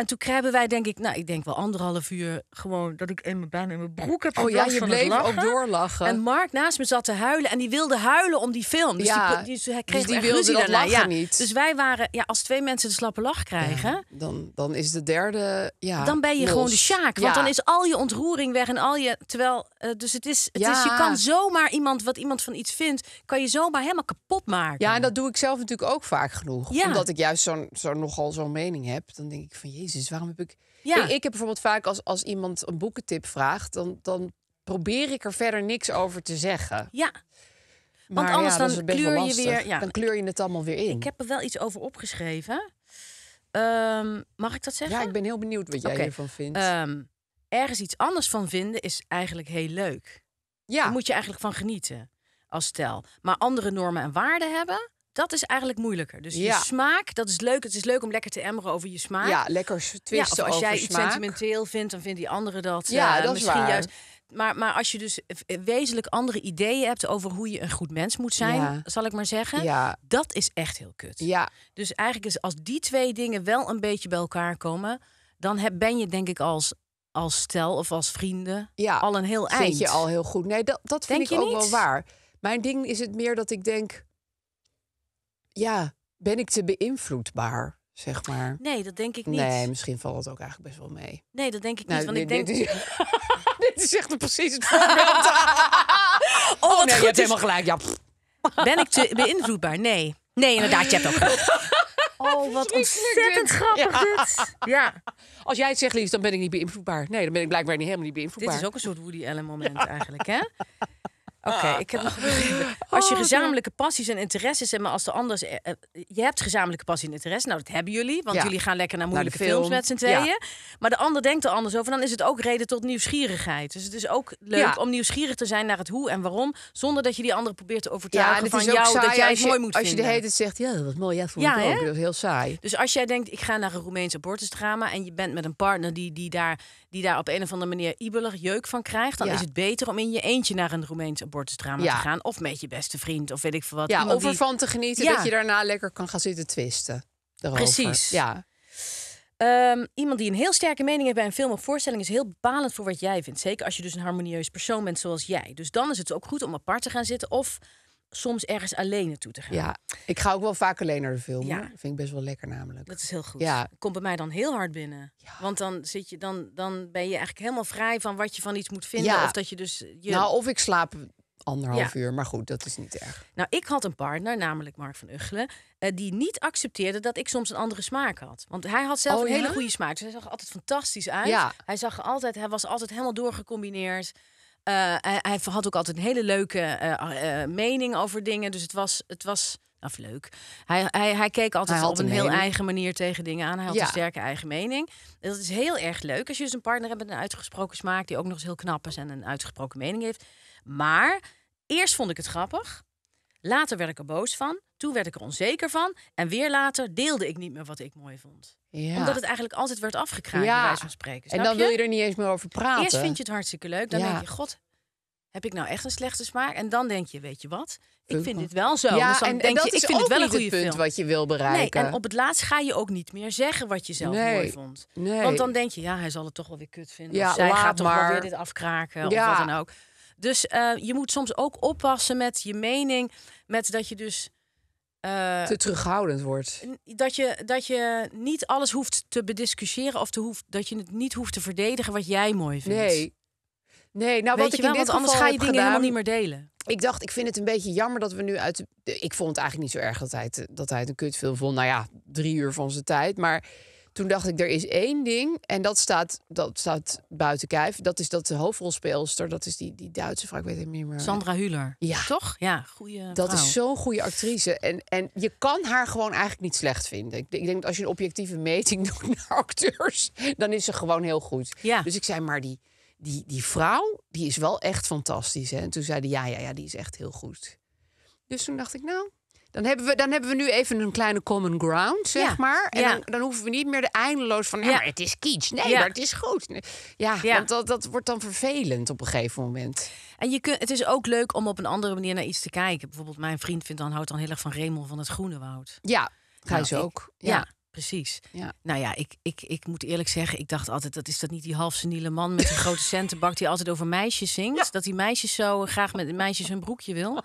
en toen krijgen wij, denk ik, nou, ik denk wel anderhalf uur gewoon dat ik in mijn bijna in mijn broek heb Oh ja, je bleef ook doorlachen. En Mark naast me zat te huilen en die wilde huilen om die film. Dus ja, die, die, dus, dus die wilde dat lachen niet. Dus wij waren, ja, als twee mensen de slappe lach krijgen, dan, dan is de derde, ja. Dan ben je gewoon de sjaak, want dan is al je ontroering weg en al je, terwijl, eh, dus het is, het is, je kan zomaar iemand wat iemand van iets vindt, kan je zomaar helemaal kapot maken. Ja, en dat doe ik zelf natuurlijk ook vaak genoeg, omdat ik juist zo'n zo, nogal zo'n mening heb. Dan denk ik van jezus waarom heb ik... Ja. Ik, heb bijvoorbeeld vaak als, als iemand een boekentip vraagt... Dan, dan probeer ik er verder niks over te zeggen. Ja. Want anders dan, kleur je weer, ja. dan kleur je het allemaal weer in. Ik heb er wel iets over opgeschreven. Ehm, mag ik dat zeggen? Ja, ik ben heel benieuwd wat jij ervan vindt. Ehm, ergens iets anders van vinden is eigenlijk heel leuk. Ja. Daar moet je eigenlijk van genieten als stel. Maar andere normen en waarden hebben, dat is eigenlijk moeilijker. Dus ja. je smaak, dat is leuk. Het is leuk om lekker te emmeren over je smaak. Ja, lekker twisten ja, als jij iets sentimenteel vindt, dan vindt die andere dat, ja, eh, dat misschien is waar. juist. Maar, maar als je dus eh, wezenlijk andere ideeën hebt over hoe je een goed mens moet zijn, zal ik maar zeggen, ja. dat is echt heel kut. Ja. Dus eigenlijk is als die twee dingen wel een beetje bij elkaar komen, dan ben je denk ik als als stel of als vrienden al een heel eind. Vind je al heel goed. Nee, dat, dat vind ik ook wel waar. Mijn ding is het meer dat ik denk ja, ben ik te beïnvloedbaar? Zeg maar. Nee, dat denk ik niet. Nee, misschien valt het ook eigenlijk best wel mee. Nee, dat denk ik nou, niet. Want ik denk... dit, is, dit is echt precies het voorbeeld. Oh, oh, wat nee, je hebt helemaal gelijk. Ja. Ben ik te beïnvloedbaar? Nee. Nee, inderdaad, je hebt ook Oh, wat ontzettend grappig dit. Ja. Als jij het zegt, liefst, dan ben ik niet beïnvloedbaar. Nee, dan ben ik blijkbaar niet helemaal niet beïnvloedbaar. Dit is ook een soort Woody Allen moment eigenlijk, hè? Oké, ah. ik heb nog Als je oh, gezamenlijke passies en interesses hebt, maar als de anders. Eh, eh, je hebt gezamenlijke passie en interesse. Nou, dat hebben jullie. Want jullie gaan lekker naar moeilijke films met z'n tweeën. Maar de ander denkt er anders over. Dan is het ook reden tot nieuwsgierigheid. Dus het is ook leuk om nieuwsgierig te zijn naar het hoe en waarom. Zonder dat je die andere probeert te overtuigen van jou dat jij het mooi moet als Als je de hele tijd zegt, ja, dat is mooi. Ja, vond ik ook. Dat is heel saai. Dus als jij denkt, ik ga naar een Roemeens abortusdrama. En je bent met een partner die, die, daar, die daar op een of andere manier ibelig jeuk van krijgt. Dan is het beter om in je eentje naar een Roemeens geboortedrama ja. te gaan. Of met je beste vriend of weet ik veel wat. Ja, of ervan te genieten dat je daarna lekker kan gaan zitten twisten. Precies. Ja. Ehm, iemand die een heel sterke mening heeft bij een film of voorstelling is heel bepalend voor wat jij vindt. Zeker als je dus een harmonieus persoon bent zoals jij. Dus dan is het ook goed om apart te gaan zitten of soms ergens alleen naartoe te gaan. Ja, ik ga ook wel vaak alleen naar de film. Ja. Dat vind ik best wel lekker namelijk. Dat is heel goed. Ja. Komt bij mij dan heel hard binnen. Want dan, zit je, dan, dan ben je eigenlijk helemaal vrij van wat je van iets moet vinden. Ja. Of dat je dus... Je... Nou, of ik slaap anderhalf uur. Maar goed, dat is niet erg. Nou, ik had een partner, namelijk Mark van Uggelen, eh, die niet accepteerde dat ik soms een andere smaak had. Want hij had zelf oh een hele goede smaak. Dus hij zag altijd fantastisch uit. Hij zag altijd, hij was altijd helemaal doorgecombineerd. Eh, hij, had ook altijd een hele leuke uh, mening over dingen. Dus het was, het was of nou, leuk. Hij, hij, hij keek altijd hij op een, heel eigen manier tegen dingen aan. Hij had een sterke eigen mening. Dat is heel erg leuk als je dus een partner hebt met een uitgesproken smaak... die ook nog eens heel knap is en een uitgesproken mening heeft. Maar eerst vond ik het grappig. Later werd ik er boos van. Toen werd ik er onzeker van. En weer later deelde ik niet meer wat ik mooi vond. Ja. Omdat het eigenlijk altijd werd afgekraakt bij zo'n spreken. En dan wil je er niet eens meer over praten. Eerst vind je het hartstikke leuk. Dan denk je, god, heb ik nou echt een slechte smaak? En dan denk je, weet je wat? Ik vind dit wel zo. Ja, dus en, denk en dat ik is vind ook het wel een goede punt wat je wil bereiken. Nee, en op het laatst ga je ook niet meer zeggen wat je zelf mooi vond. Want dan denk je, ja, hij zal het toch wel weer kut vinden. Hij zij gaat toch wel weer dit afkraken. Of wat dan ook. Dus eh, je moet soms ook oppassen met je mening. Met dat je dus. Eh, te terughoudend wordt. Dat je, dat je niet alles hoeft te bediscussiëren of te hoeft, dat je het niet hoeft te verdedigen wat jij mooi vindt. Nee. Nee, nou Weet wat ik in dit want anders ga je dingen gedaan, helemaal niet meer delen. Ik dacht, ik vind het een beetje jammer dat we nu uit. ik vond het eigenlijk niet zo erg dat hij, dat hij het een kutfilm vond. Nou ja, drie uur van zijn tijd. Maar toen dacht ik, er is één ding. En dat staat, dat staat buiten kijf. Dat is dat de hoofdrolspeelster. Dat is die, die Duitse vrouw. Ik weet het niet meer. Sandra Huller. Ja. Toch? Ja, goede Dat is zo'n goede actrice. En, en je kan haar gewoon eigenlijk niet slecht vinden. Ik, denk dat als je een objectieve meting doet naar acteurs... dan is ze gewoon heel goed. Ja. Dus ik zei, maar die, die, die vrouw, die is wel echt fantastisch. Hè? En toen zei ja, ja, ja, die is echt heel goed. Dus toen dacht ik, nou, dan hebben, we, dan hebben we nu even een kleine common ground, zeg maar. En dan, dan, hoeven we niet meer de eindeloos van... ja. maar het is kitsch. Nee, maar het is goed. Ja, want dat, dat wordt dan vervelend op een gegeven moment. En je kunt, het is ook leuk om op een andere manier naar iets te kijken. Bijvoorbeeld mijn vriend vindt dan, houdt dan heel erg van Remel van het Groene Woud. Ja, nou, hij ook. ja. Precies. Ja. Nou ja, ik, ik, ik moet eerlijk zeggen, ik dacht altijd, dat is dat niet die half seniele man met een grote centenbak die altijd over meisjes zingt? Dat die meisjes zo graag met meisjes hun broekje wil.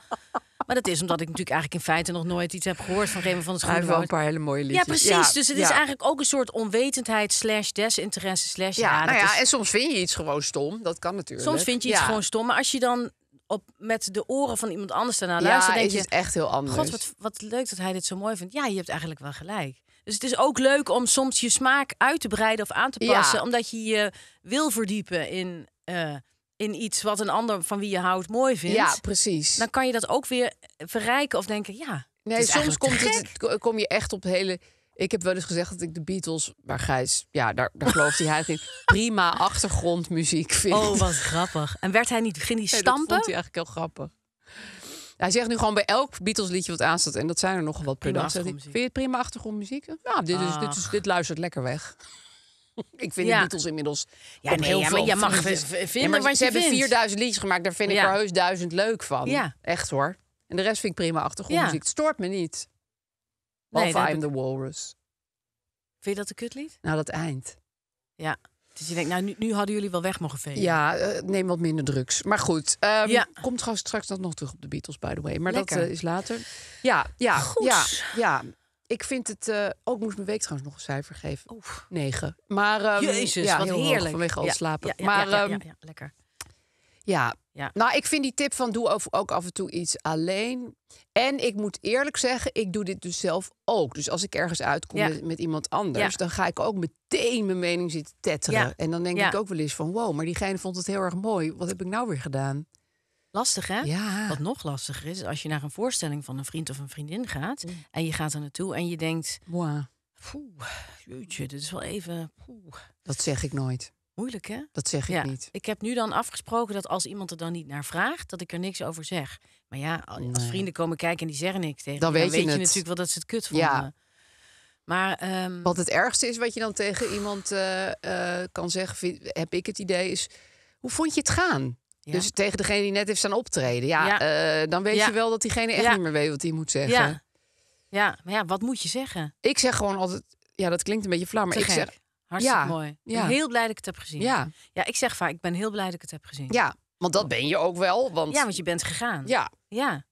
Maar dat is omdat ik natuurlijk eigenlijk in feite nog nooit iets heb gehoord van Raymond van het schoenen. Hij heeft wel een paar hele mooie liedjes. Ja, precies. dus het is eigenlijk ook een soort onwetendheid slash desinteresse slash... Ja, ja nou ja, en soms vind je iets gewoon stom. Dat kan natuurlijk. Soms vind je iets gewoon stom. Maar als je dan op, met de oren van iemand anders daarna luistert, denk is je... het echt heel anders. God, wat, wat leuk dat hij dit zo mooi vindt. Ja, je hebt eigenlijk wel gelijk. Dus het is ook leuk om soms je smaak uit te breiden of aan te passen. Omdat je je wil verdiepen in... Eh, in iets wat een ander van wie je houdt mooi vindt. Ja, precies. Dan kan je dat ook weer verrijken of denken, ja. Nee, soms komt het, kom je echt op hele. Ik heb wel eens gezegd dat ik de Beatles, maar Gijs, ja, daar, daar gelooft hij eigenlijk in, prima achtergrondmuziek vindt. Oh, wat grappig. En werd hij niet, ging hij stampen? dat vond hij eigenlijk heel grappig. Hij zegt nu gewoon bij elk Beatles liedje wat aanstaat, en dat zijn er nogal wat per dag. Vind je het prima achtergrondmuziek? Ja, dit, is, dit, is, ah. dit luistert lekker weg ik vind ja. de Beatles inmiddels. Ja, nee, heel veel. je mag dus- vinden maar ze hebben 4000 liedjes gemaakt, daar vind ik er heus duizend leuk van. Echt hoor. En de rest vind ik prima achtergrondmuziek. ik stoort me niet. Of I'm the Walrus. Vind je dat een kutlied? Nou, dat eind. Ja. Dus je denkt, nou, nu, hadden jullie wel weg mogen vegen. Ja, eh, neem wat minder drugs. Maar goed, um, ja. komt straks nog terug op de Beatles, by the way. Maar dat eh, is later. Ja, ja, Goed. ja, ja. Ik vind het uh, eh, ook oh, moest mijn week trouwens nog een cijfer geven. Oef. Negen. Maar ehm, Jezus, wat heel heerlijk. Hoog, vanwege al slapen. ja, maar ehm, lekker. Ja. Nou, ik vind die tip van doe ook af en toe iets alleen. En ik moet eerlijk zeggen, ik doe dit dus zelf ook. Dus als ik ergens uitkom met, iemand anders, dan ga ik ook meteen mijn mening zitten tetteren. En dan denk ik ook wel eens van wow, maar diegene vond het heel erg mooi. Wat heb ik nou weer gedaan? Lastig, hè? Wat nog lastiger is, als je naar een voorstelling van een vriend of een vriendin gaat... Mm. en je gaat er naartoe en je denkt... Wow. Poeh, jeetje, dit is wel even... Dat zeg ik nooit. Moeilijk, hè? Dat zeg ik niet. Ik heb nu dan afgesproken dat als iemand er dan niet naar vraagt, dat ik er niks over zeg. Maar ja, als vrienden komen kijken en die zeggen niks tegen dan, weet, je, natuurlijk wel dat ze het kut vonden. Ja. Maar, ehm, Wat het ergste is wat je dan tegen iemand eh, eh, kan zeggen, heb ik het idee, is hoe vond je het gaan? Dus tegen degene die net heeft zijn optreden. Ja, eh, dan weet je wel dat diegene echt niet meer weet wat hij moet zeggen. Ja. maar ja, wat moet je zeggen? Ik zeg gewoon altijd... Ja, dat klinkt een beetje flauw, maar ik zeg... Hartstikke mooi. Ik ben heel blij dat ik het heb gezien. Ja. ja, ik zeg vaak, ik ben heel blij dat ik het heb gezien. Ja, want dat ben je ook wel. Want... Ja, want je bent gegaan. Ja. Ja.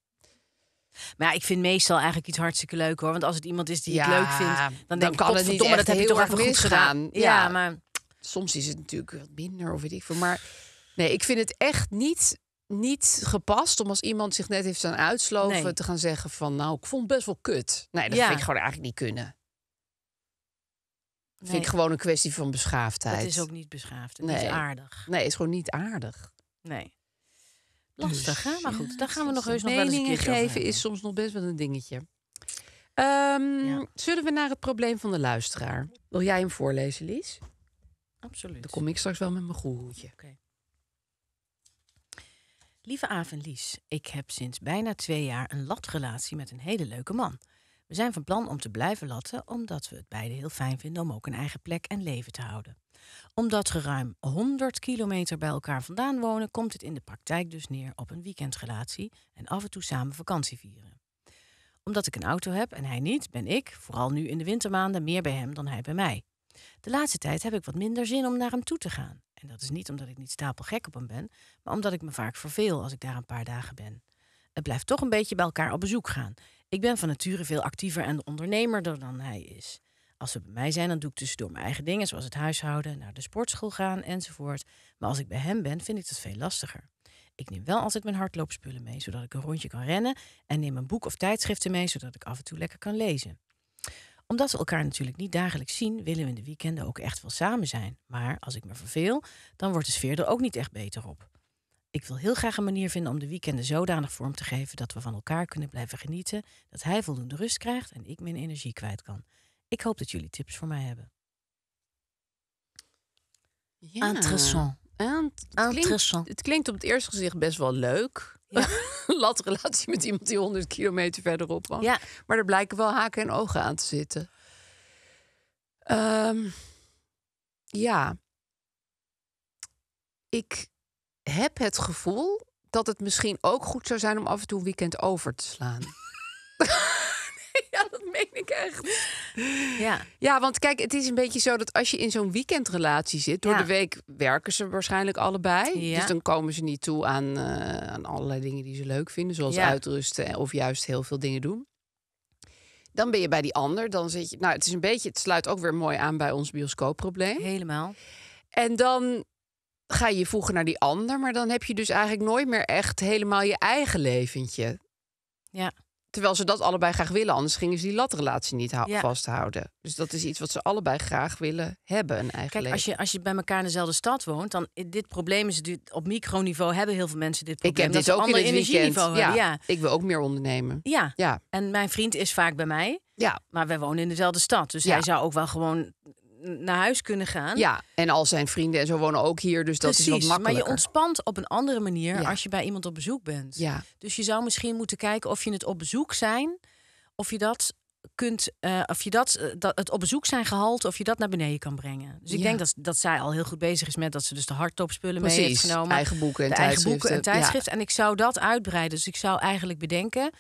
Maar ja, ik vind meestal eigenlijk iets hartstikke leuk hoor. Want als het iemand is die ik leuk vindt, dan, denk ik, het dat heb je toch even goed gedaan. Ja, maar... Soms is het natuurlijk wat minder of weet ik veel, maar... Nee, ik vind het echt niet, niet gepast om als iemand zich net heeft aan uitsloven te gaan zeggen van nou, ik vond het best wel kut. Nee, dat vind ik gewoon eigenlijk niet kunnen. vind ik gewoon een kwestie van beschaafdheid. Het is ook niet beschaafd. Het nee. is aardig. Nee, is gewoon niet aardig. Nee. Lastig, hè? Maar dus goed, daar gaan we nog heus nog wel eens een keer geven. is soms nog best wel een dingetje. Ehm, Zullen we naar het probleem van de luisteraar? Wil jij hem voorlezen, Lies? Absoluut. Dan kom ik straks wel met mijn goehoedje. Oké. Lieve Avenlies, ik heb sinds bijna twee jaar een latrelatie met een hele leuke man. We zijn van plan om te blijven latten, omdat we het beiden heel fijn vinden om ook een eigen plek en leven te houden. Omdat we ruim 100 kilometer bij elkaar vandaan wonen, komt het in de praktijk dus neer op een weekendrelatie en af en toe samen vakantie vieren. Omdat ik een auto heb en hij niet, ben ik, vooral nu in de wintermaanden, meer bij hem dan hij bij mij. De laatste tijd heb ik wat minder zin om naar hem toe te gaan. En dat is niet omdat ik niet stapelgek op hem ben, maar omdat ik me vaak verveel als ik daar een paar dagen ben. Het blijft toch een beetje bij elkaar op bezoek gaan. Ik ben van nature veel actiever en ondernemerder dan hij is. Als ze bij mij zijn, dan doe ik tussendoor mijn eigen dingen, zoals het huishouden, naar de sportschool gaan enzovoort. Maar als ik bij hem ben, vind ik dat veel lastiger. Ik neem wel altijd mijn hardloopspullen mee, zodat ik een rondje kan rennen, en neem een boek of tijdschriften mee, zodat ik af en toe lekker kan lezen omdat we elkaar natuurlijk niet dagelijks zien, willen we in de weekenden ook echt wel samen zijn. Maar als ik me verveel, dan wordt de sfeer er ook niet echt beter op. Ik wil heel graag een manier vinden om de weekenden zodanig vorm te geven dat we van elkaar kunnen blijven genieten, dat hij voldoende rust krijgt en ik mijn energie kwijt kan. Ik hoop dat jullie tips voor mij hebben. Interessant. het klinkt op het eerste gezicht best wel leuk. Ja. latrelatie met iemand die 100 kilometer verderop was, Maar er blijken wel haken en ogen aan te zitten. Ehm, ja. Ik heb het gevoel dat het misschien ook goed zou zijn om af en toe een weekend over te slaan. ik echt. Ja. ja, want kijk, het is een beetje zo dat als je in zo'n weekendrelatie zit, door de week werken ze waarschijnlijk allebei. Dus dan komen ze niet toe aan, eh, aan allerlei dingen die ze leuk vinden, zoals uitrusten of juist heel veel dingen doen. Dan ben je bij die ander. Dan zit je. Nou, het is een beetje. Het sluit ook weer mooi aan bij ons bioscoopprobleem. Helemaal. En dan ga je je voegen naar die ander, maar dan heb je dus eigenlijk nooit meer echt helemaal je eigen leventje. Ja. Terwijl ze dat allebei graag willen, anders gingen ze die latrelatie niet vasthouden. Dus dat is iets wat ze allebei graag willen hebben, een Kijk, Als je, als je bij elkaar in dezelfde stad woont, dan dit probleem is op microniveau hebben heel veel mensen dit probleem. Ik heb dit ook in het energieniveau ja, Ik wil ook meer ondernemen. Ja. ja. En mijn vriend is vaak bij mij. Ja. Maar wij wonen in dezelfde stad, dus hij zou ook wel gewoon naar huis kunnen gaan. Ja, en al zijn vrienden en zo wonen ook hier, dus dat is wat makkelijker. Maar je ontspant op een andere manier als je bij iemand op bezoek bent. Ja. Dus je zou misschien moeten kijken of je het op bezoek zijn, of je dat kunt, eh, of je dat, eh, dat, het op bezoek zijn gehalte, of je dat naar beneden kan brengen. Dus ik denk dat, dat zij al heel goed bezig is met dat ze dus de hardtopspullen mee heeft genomen. Eigen boeken en tijdschriften. Eigen boeken en tijdschrift. En ik zou dat uitbreiden. Dus ik zou eigenlijk bedenken.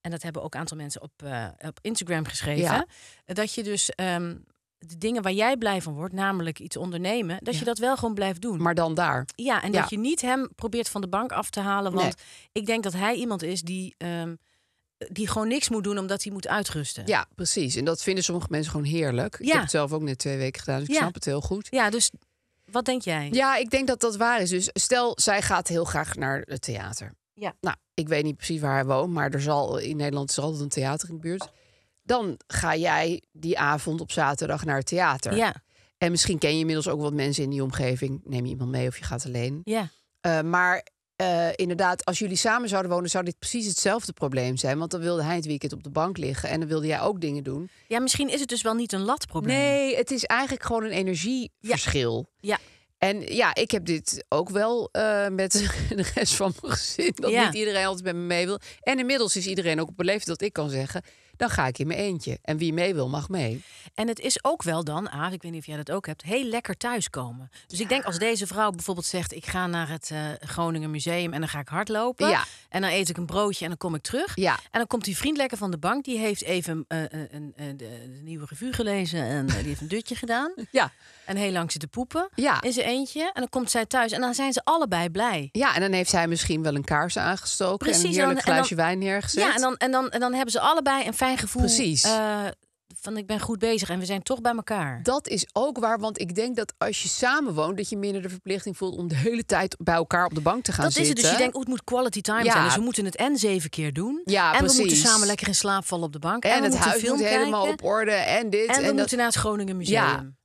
En dat hebben ook een aantal mensen op, eh, op Instagram geschreven. Dat je dus ehm, de dingen waar jij blij van wordt, namelijk iets ondernemen, dat je dat wel gewoon blijft doen. Maar dan daar. Ja, en dat je niet hem probeert van de bank af te halen. Want ik denk dat hij iemand is die. Ehm, die gewoon niks moet doen omdat hij moet uitrusten. Ja, precies. En dat vinden sommige mensen gewoon heerlijk. Ik heb het zelf ook net twee weken gedaan, dus ik snap het heel goed. Ja, dus wat denk jij? Ja, ik denk dat dat waar is. Dus stel, zij gaat heel graag naar het theater. Ja. Nou, ik weet niet precies waar hij woont, maar er zal in Nederland is altijd een theater in de buurt dan ga jij die avond op zaterdag naar het theater. Ja. En misschien ken je inmiddels ook wat mensen in die omgeving. Neem je iemand mee of je gaat alleen. Ja. Eh, maar eh, inderdaad, als jullie samen zouden wonen, zou dit precies hetzelfde probleem zijn. Want dan wilde hij het weekend op de bank liggen en dan wilde jij ook dingen doen. Ja, misschien is het dus wel niet een latprobleem. Nee, het is eigenlijk gewoon een energieverschil. Ja. En ja, ik heb dit ook wel eh, met de rest van mijn gezin. Dat ja. niet iedereen altijd met me mee wil. En inmiddels is iedereen ook op een dat ik kan zeggen dan ga ik in mijn eentje. En wie mee wil, mag mee. En het is ook wel dan, Aar, ik weet niet of jij dat ook hebt, heel lekker thuiskomen. Dus ik denk als deze vrouw bijvoorbeeld zegt: Ik ga naar het eh, Groningen Museum en dan ga ik hardlopen. Ja. En dan eet ik een broodje en dan kom ik terug. Ja. En dan komt die vriend lekker van de bank, die heeft even eh, eh, een, de, nieuwe revue gelezen en die heeft een dutje gedaan. Ja. En heel lang zitten poepen ja. in zijn eentje. En dan komt zij thuis en dan zijn ze allebei blij. Ja, en dan heeft zij misschien wel een kaars aangestoken Precies, en een heerlijk glaasje wijn neergezet. Ja, en dan, en, dan, en dan hebben ze allebei een gevoel. Precies. Eh, van ik ben goed bezig en we zijn toch bij elkaar. Dat is ook waar, want ik denk dat als je samen woont, dat je minder de verplichting voelt om de hele tijd bij elkaar op de bank te gaan dat zitten. Dat is het. Dus je denkt, oh, het moet quality time ja. zijn. Dus we moeten het en zeven keer doen. Ja, en we moeten samen lekker in slaap vallen op de bank. En, het huis moet helemaal op orde en dit. En, we moeten naar het Groningen Museum. Ja.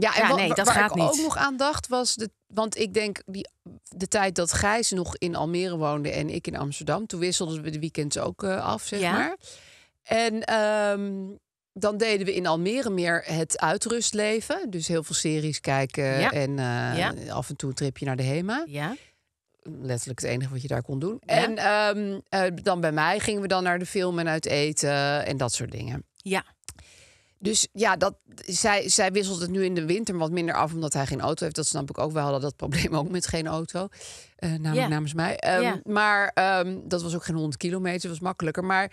Ja, en ja, nee, dat waar gaat ik niet. ook nog aandacht was... De, want ik denk, die, de tijd dat Gijs nog in Almere woonde en ik in Amsterdam... toen wisselden we de weekends ook eh, af, zeg maar. En ehm, dan deden we in Almere meer het uitrustleven. Dus heel veel series kijken en eh, af en toe een tripje naar de HEMA. Ja. Letterlijk het enige wat je daar kon doen. En ehm, eh, dan bij mij gingen we dan naar de film en uit eten en dat soort dingen. Ja. Dus ja, dat, zij, zij wisselt het nu in de winter wat minder af omdat hij geen auto heeft. Dat snap ik ook. We hadden dat probleem ook met geen auto. Eh, namelijk namens mij. Um, Maar dat was ook geen 100 kilometer, was makkelijker. Maar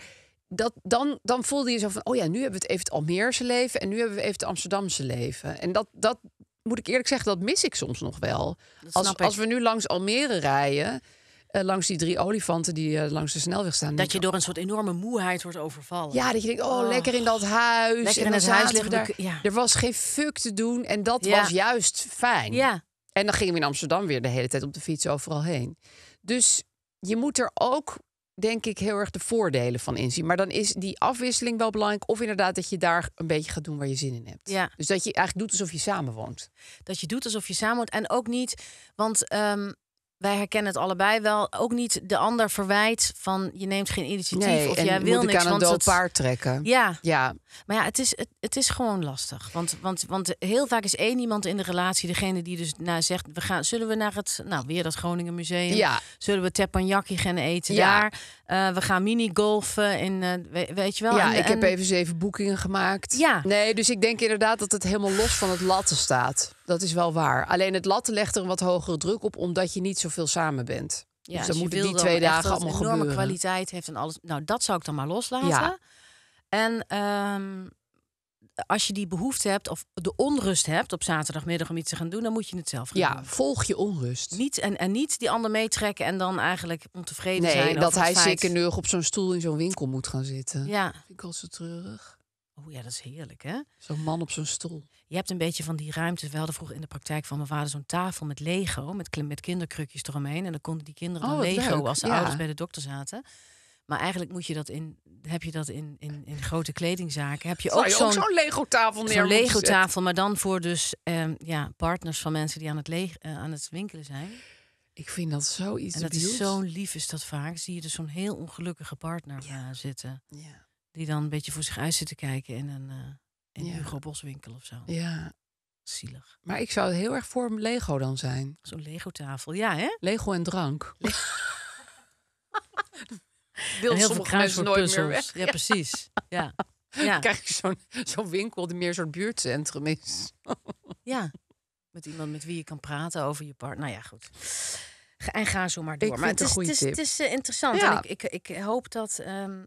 dat, dan, dan voelde je zo van, oh ja, nu hebben we het even het Almeerse leven en nu hebben we even het Amsterdamse leven. En dat, dat moet ik eerlijk zeggen, dat mis ik soms nog wel. Als, als we nu langs Almere rijden, eh, langs die drie olifanten die eh, langs de snelweg staan. Dat je door een soort enorme moeheid wordt overvallen. Ja, dat je denkt, oh, lekker in dat huis. Lekker en in het huis liggen. Er was geen fuck te doen en dat was juist fijn. Ja. En dan gingen we in Amsterdam weer de hele tijd op de fiets overal heen. Dus je moet er ook denk ik heel erg de voordelen van inzien. Maar dan is die afwisseling wel belangrijk. Of inderdaad dat je daar een beetje gaat doen waar je zin in hebt. Ja. Dus dat je eigenlijk doet alsof je samen woont. Dat je doet alsof je samen woont. En ook niet, want ehm, wij herkennen het allebei wel. Ook niet de ander verwijt van je neemt geen initiatief of jij wil niks. want paard trekken. Ja. ja. Maar ja, het is, het, is gewoon lastig. Want, want, want heel vaak is één iemand in de relatie degene die dus nou, zegt... We gaan, zullen we naar het, nou weer dat Groningen Museum? Ja. Zullen we teppanyaki gaan eten ja. daar? Eh, we gaan mini-golfen eh, weet je wel. Ja, ik heb even zeven boekingen gemaakt. Ja. Nee, dus ik denk inderdaad dat het helemaal los van het latten staat. Dat is wel waar. Alleen het latten legt er een wat hogere druk op, omdat je niet zoveel samen bent. Dus ja, dus dan moeten die twee dagen allemaal enorme kwaliteit heeft en alles. Nou, dat zou ik dan maar loslaten. Ja. En ehm, als je die behoefte hebt of de onrust hebt op zaterdagmiddag om iets te gaan doen, dan moet je het zelf gaan ja, volg je onrust. Niet, en, en niet die ander meetrekken en dan eigenlijk ontevreden zijn. Nee, dat hij feit... zeker op zo'n stoel in zo'n winkel moet gaan zitten. Ja. ik al zo treurig. Oh ja, dat is heerlijk, hè? Zo'n man op zo'n stoel. Je hebt een beetje van die ruimte. We hadden vroeger in de praktijk van mijn vader zo'n tafel met Lego, met, met kinderkrukjes eromheen. En dan konden die kinderen oh, dan Lego als de ouders bij de dokter zaten. Maar eigenlijk moet je dat in, heb je dat in, in, in grote kledingzaken. Heb je ook zo'n zo Lego-tafel neer Zo'n Lego-tafel, maar dan voor dus ehm, ja, partners van mensen die aan het, eh, aan het winkelen zijn. Ik vind dat zoiets. En dat is zo lief, is dat vaak. Zie je dus zo'n heel ongelukkige partner ja. Eh, zitten. Ja. Die dan een beetje voor zich uit zit te kijken in een uh, in Hugo Boswinkel of zo. Ja. Zielig. Maar ik zou heel erg voor Lego dan zijn. Zo'n Lego-tafel, ja hè? Lego en drank. Wil sommige mensen nooit meer weg. Ja, precies. Ja. ja. Dan krijg je zo'n winkel die meer soort buurtcentrum is. ja, met iemand met wie je kan praten over je partner. Nou ja, goed. En ga zo maar door. Ik maar het, is, is, het is eh, interessant. En ik, ik, ik hoop dat, ehm,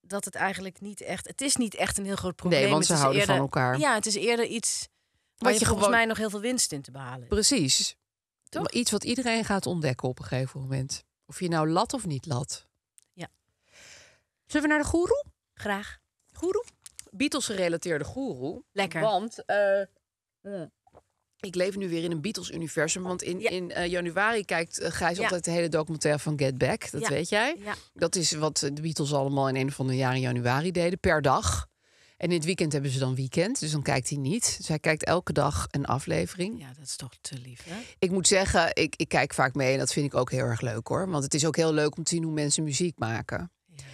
dat het eigenlijk niet echt. Het is niet echt een heel groot probleem. Nee, want ze houden eerder, van elkaar. Ja, het is eerder iets wat je, volgens mij nog heel veel winst in te behalen. Precies. Toch? Iets wat iedereen gaat ontdekken op een gegeven moment. Of je nou lat of niet lat. Zullen we naar de goeroe? Graag. Goeroe? Beatles-gerelateerde goeroe. Lekker. Want eh, mm, ik leef nu weer in een Beatles-universum. Want in, in eh, januari kijkt eh, Gijs altijd de hele documentaire van Get Back. Dat weet jij. Dat is wat de Beatles allemaal in een of andere jaren in januari deden. Per dag. En in het weekend hebben ze dan weekend, dus dan kijkt hij niet. Dus hij kijkt elke dag een aflevering. Ja, dat is toch te lief, hè? Ik moet zeggen, ik, ik kijk vaak mee en dat vind ik ook heel erg leuk, hoor. Want het is ook heel leuk om te zien hoe mensen muziek maken. Ja.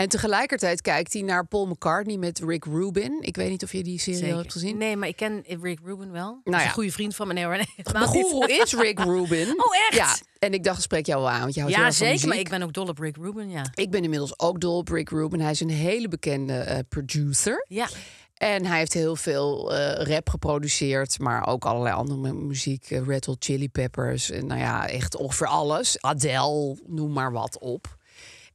En tegelijkertijd kijkt hij naar Paul McCartney met Rick Rubin. Ik weet niet of je die serie hebt gezien. Nee, maar ik ken Rick Rubin wel. is nou een goede vriend van meneer. Hoe is Rick Rubin. Oh, echt? En ik dacht, spreek jou wel aan, want je houdt ja, zeker, maar ik ben ook dol op Rick Rubin, ja. Ik ben inmiddels ook dol op Rick Rubin. Hij is een hele bekende eh, producer. Ja. En hij heeft heel veel eh, rap geproduceerd, maar ook allerlei andere muziek. Uh, Chili Peppers, en nou ja, echt ongeveer alles. Adele, noem maar wat op.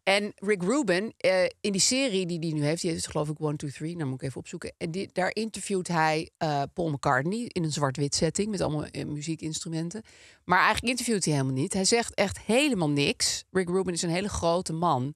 En Rick Rubin, eh, in die serie die hij nu heeft, die is geloof ik 1, 2, 3, nou moet ik even opzoeken. En daar interviewt hij eh, Paul McCartney in een zwart-wit setting met allemaal eh, muziekinstrumenten. Maar eigenlijk interviewt hij helemaal niet. Hij zegt echt helemaal niks. Rick Rubin is een hele grote man.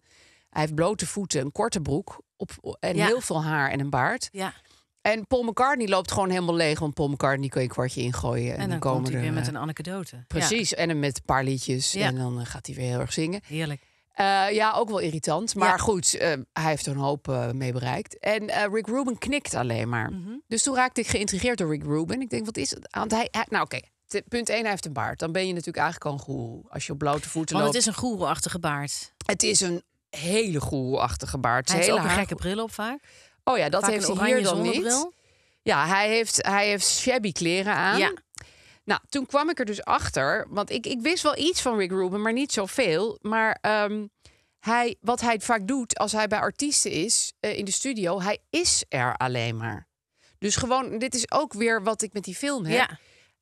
Hij heeft blote voeten, een korte broek op, en heel veel haar en een baard. Ja. En Paul McCartney loopt gewoon helemaal leeg. Want Paul McCartney kun je een kwartje ingooien. En, en dan, dan, komen komt hij weer met een anekdote. Precies, en met een paar liedjes. En dan gaat hij weer heel erg zingen. Heerlijk. Eh, ja, ook wel irritant. Maar goed, ehm, hij heeft er een hoop uh, mee bereikt. En eh, Rick Rubin knikt alleen maar. Mhm. Dus toen raakte ik geïntrigeerd door Rick Rubin. Ik denk, wat is het? Want hij, nou oké, Punt 1, hij heeft een baard. Dan ben je natuurlijk eigenlijk al een goeroe. Als je op blote voeten oh, loopt. het is een goeroe-achtige baard. Het is een hele goeroe-achtige baard. Hij heeft ook een gekke bril op vaak. Oh ja, dat heeft hij hier dan niet. Ja, hij heeft, hij heeft shabby kleren aan. Ja. Nou, toen kwam ik er dus achter, want ik, ik wist wel iets van Rick Rubin, maar niet zoveel. Maar ehm, hij, wat hij vaak doet als hij bij artiesten is eh, in de studio, hij is er alleen maar. Dus gewoon, dit is ook weer wat ik met die film heb. Ja.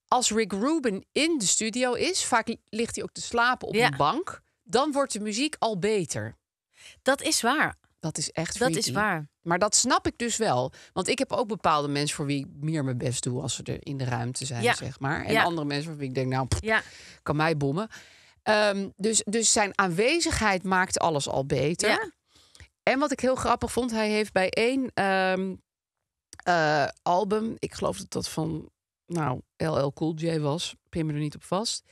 Als Rick Rubin in de studio is, vaak ligt hij ook te slapen op ja. een bank, dan wordt de muziek al beter. Dat is waar. Dat is echt Dat is waar. Maar dat snap ik dus wel. Want ik heb ook bepaalde mensen voor wie ik meer mijn best doe als ze er in de ruimte zijn, zeg maar. En andere mensen voor wie ik denk, nou, ja. kan mij bommen. Ehm, dus, dus zijn aanwezigheid maakt alles al beter. En wat ik heel grappig vond, hij heeft bij één ehm, eh, album, ik geloof dat dat van nou, LL Cool J was, pin me er niet op vast.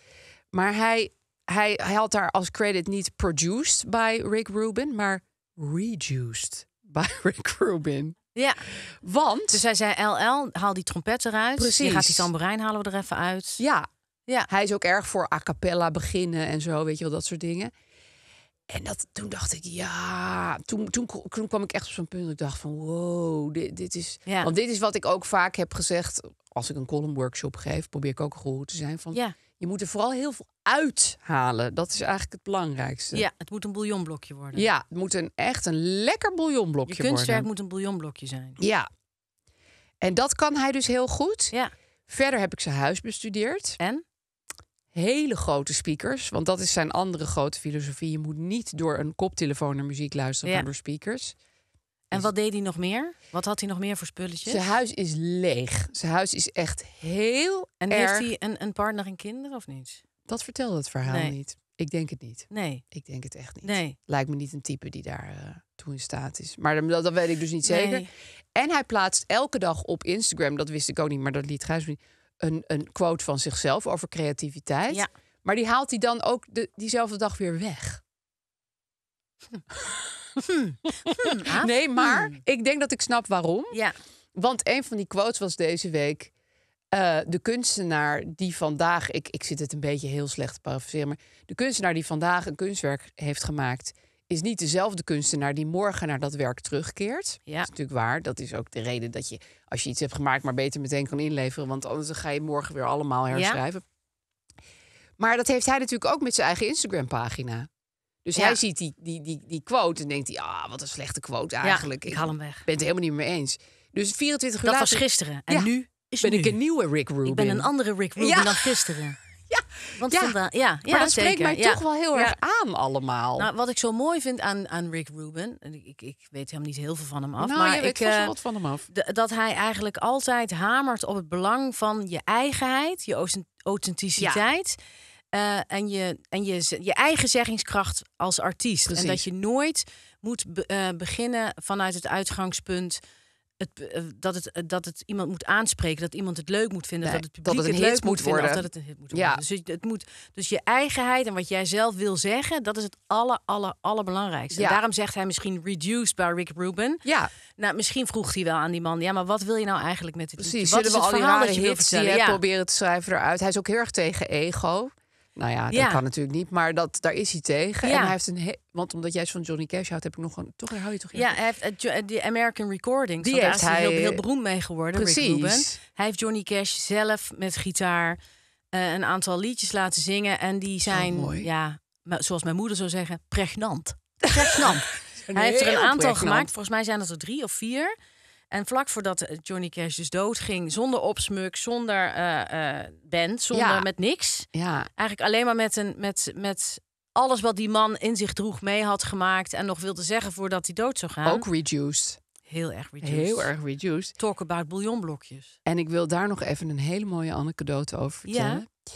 Maar hij, hij, hij had daar als credit niet produced bij Rick Rubin, maar Reduced by Rick Rubin. Ja. Want... Dus hij zei, LL, haal die trompet eruit. Precies. Je gaat die tamboerijn halen we er even uit. Ja. ja. Hij is ook erg voor a cappella beginnen en zo, weet je wel, dat soort dingen. En dat, toen dacht ik, ja, toen, toen, kwam ik echt op zo'n punt dat ik dacht van, wow, dit, dit is... Ja. Want dit is wat ik ook vaak heb gezegd, als ik een column workshop geef, probeer ik ook goed te zijn van... Ja. Je moet er vooral heel veel uithalen. Dat is eigenlijk het belangrijkste. Ja, het moet een bouillonblokje worden. Ja, het moet een, echt een lekker bouillonblokje worden. Je kunstwerk worden. moet een bouillonblokje zijn. Ja. En dat kan hij dus heel goed. Ja. Verder heb ik zijn huis bestudeerd. En? Hele grote speakers, want dat is zijn andere grote filosofie. Je moet niet door een koptelefoon naar muziek luisteren, maar door speakers. En dus- wat deed hij nog meer? Wat had hij nog meer voor spulletjes? Zijn huis is leeg. Zijn huis is echt heel en erg... heeft hij een, een partner en kinderen of niet? Dat vertelde het verhaal niet. Ik denk het niet. Nee. Ik denk het echt niet. Lijkt me niet een type die daar uh, in staat is. Maar dat, weet ik dus niet zeker. En hij plaatst elke dag op Instagram, dat wist ik ook niet, maar dat liet Gijs niet, een, een quote van zichzelf over creativiteit. Ja. Maar die haalt hij dan ook diezelfde dag weer weg. Hm. Hm. Hm, nee, maar ik denk dat ik snap waarom. Ja. Want een van die quotes was deze week. Eh, de kunstenaar die vandaag, ik, ik zit het een beetje heel slecht te paraphraseren, maar de kunstenaar die vandaag een kunstwerk heeft gemaakt, is niet dezelfde kunstenaar die morgen naar dat werk terugkeert. Ja. Dat is natuurlijk waar. Dat is ook de reden dat je, als je iets hebt gemaakt, maar beter meteen kan inleveren, want anders ga je morgen weer allemaal herschrijven. Ja. Maar dat heeft hij natuurlijk ook met zijn eigen Instagram-pagina. Dus hij ziet die, die, die, die quote en denkt hij, ah, wat een slechte quote eigenlijk. ik haal hem weg. Ik ben het helemaal niet meer eens. Dus 24 uur Dat was gisteren. En nu is ben ik een nieuwe Rick Rubin. Ik ben een andere Rick Rubin dan gisteren. Ja, Want ja. Vandaan, ja, maar dat spreekt mij toch wel heel erg aan allemaal. Nou, wat ik zo mooi vind aan, aan Rick Rubin, en ik, ik weet helemaal niet heel veel van hem af, nou, maar ik uh, wat van hem af. Dat hij eigenlijk altijd hamert op het belang van je eigenheid, je authenticiteit. Eh, en je, en je, je eigen zeggingskracht als artiest. Precies. En dat je nooit moet eh, beginnen vanuit het uitgangspunt. Het, eh, dat, het, dat het iemand moet aanspreken, dat iemand het leuk moet vinden, dat het publiek het, moet, worden. of dat het een hit moet worden. Ja. Dus, het moet, dus je eigenheid en wat jij zelf wil zeggen, dat is het aller, aller, allerbelangrijkste. daarom zegt hij misschien reduced by Rick Rubin. Ja. Nou, misschien vroeg hij wel aan die man, ja, maar wat wil je nou eigenlijk met dit Precies, Wat zullen is we al die rare hits die ja. proberen te schrijven eruit? Hij is ook heel erg tegen ego. Nou ja, dat kan natuurlijk niet, maar dat, daar is hij tegen. En hij heeft een want omdat jij van Johnny Cash houdt, heb ik nog een. Toch hou je toch? Ja, hij heeft eh, eh, die American Recordings. Die daar is hij heel, heel, beroemd mee geworden. Precies. Rick Hij heeft Johnny Cash zelf met gitaar eh, een aantal liedjes laten zingen en die zijn, ja, zoals mijn moeder zou zeggen, pregnant. Pregnant. hij heeft er een aantal gemaakt. Volgens mij zijn dat er drie of vier. En vlak voordat eh, Johnny Cash dus doodging, zonder opsmuk, zonder uh, band, zonder met niks. Ja. Eigenlijk alleen maar met, een, met, met alles wat die man in zich droeg mee had gemaakt en nog wilde zeggen voordat hij dood zou gaan. Ook reduced. Heel erg reduced. Heel erg reduced. Talk about bouillonblokjes. En ik wil daar nog even een hele mooie anekdote over vertellen. Ja.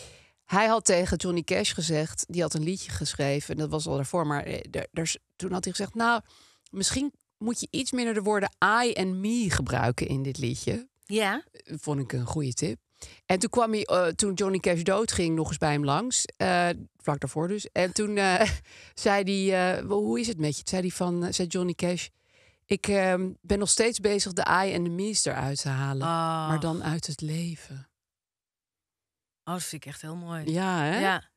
Hij had tegen Johnny Cash gezegd, die had een liedje geschreven, en dat was al daarvoor, maar er, toen had hij gezegd, nou, misschien moet je iets minder de woorden I en me gebruiken in dit liedje. Ja. Vond ik een goede tip. En toen kwam hij, eh, toen Johnny Cash doodging, nog eens bij hem langs. Eh, vlak daarvoor dus. En toen eh, zei hij, hoe is het met je? zei, die van, zei Johnny Cash, ik ehm, ben nog steeds bezig de I en de me's eruit te halen. Ah. Maar dan uit het leven. Oh, dat vind ik echt heel mooi. Ja, hè? Ja.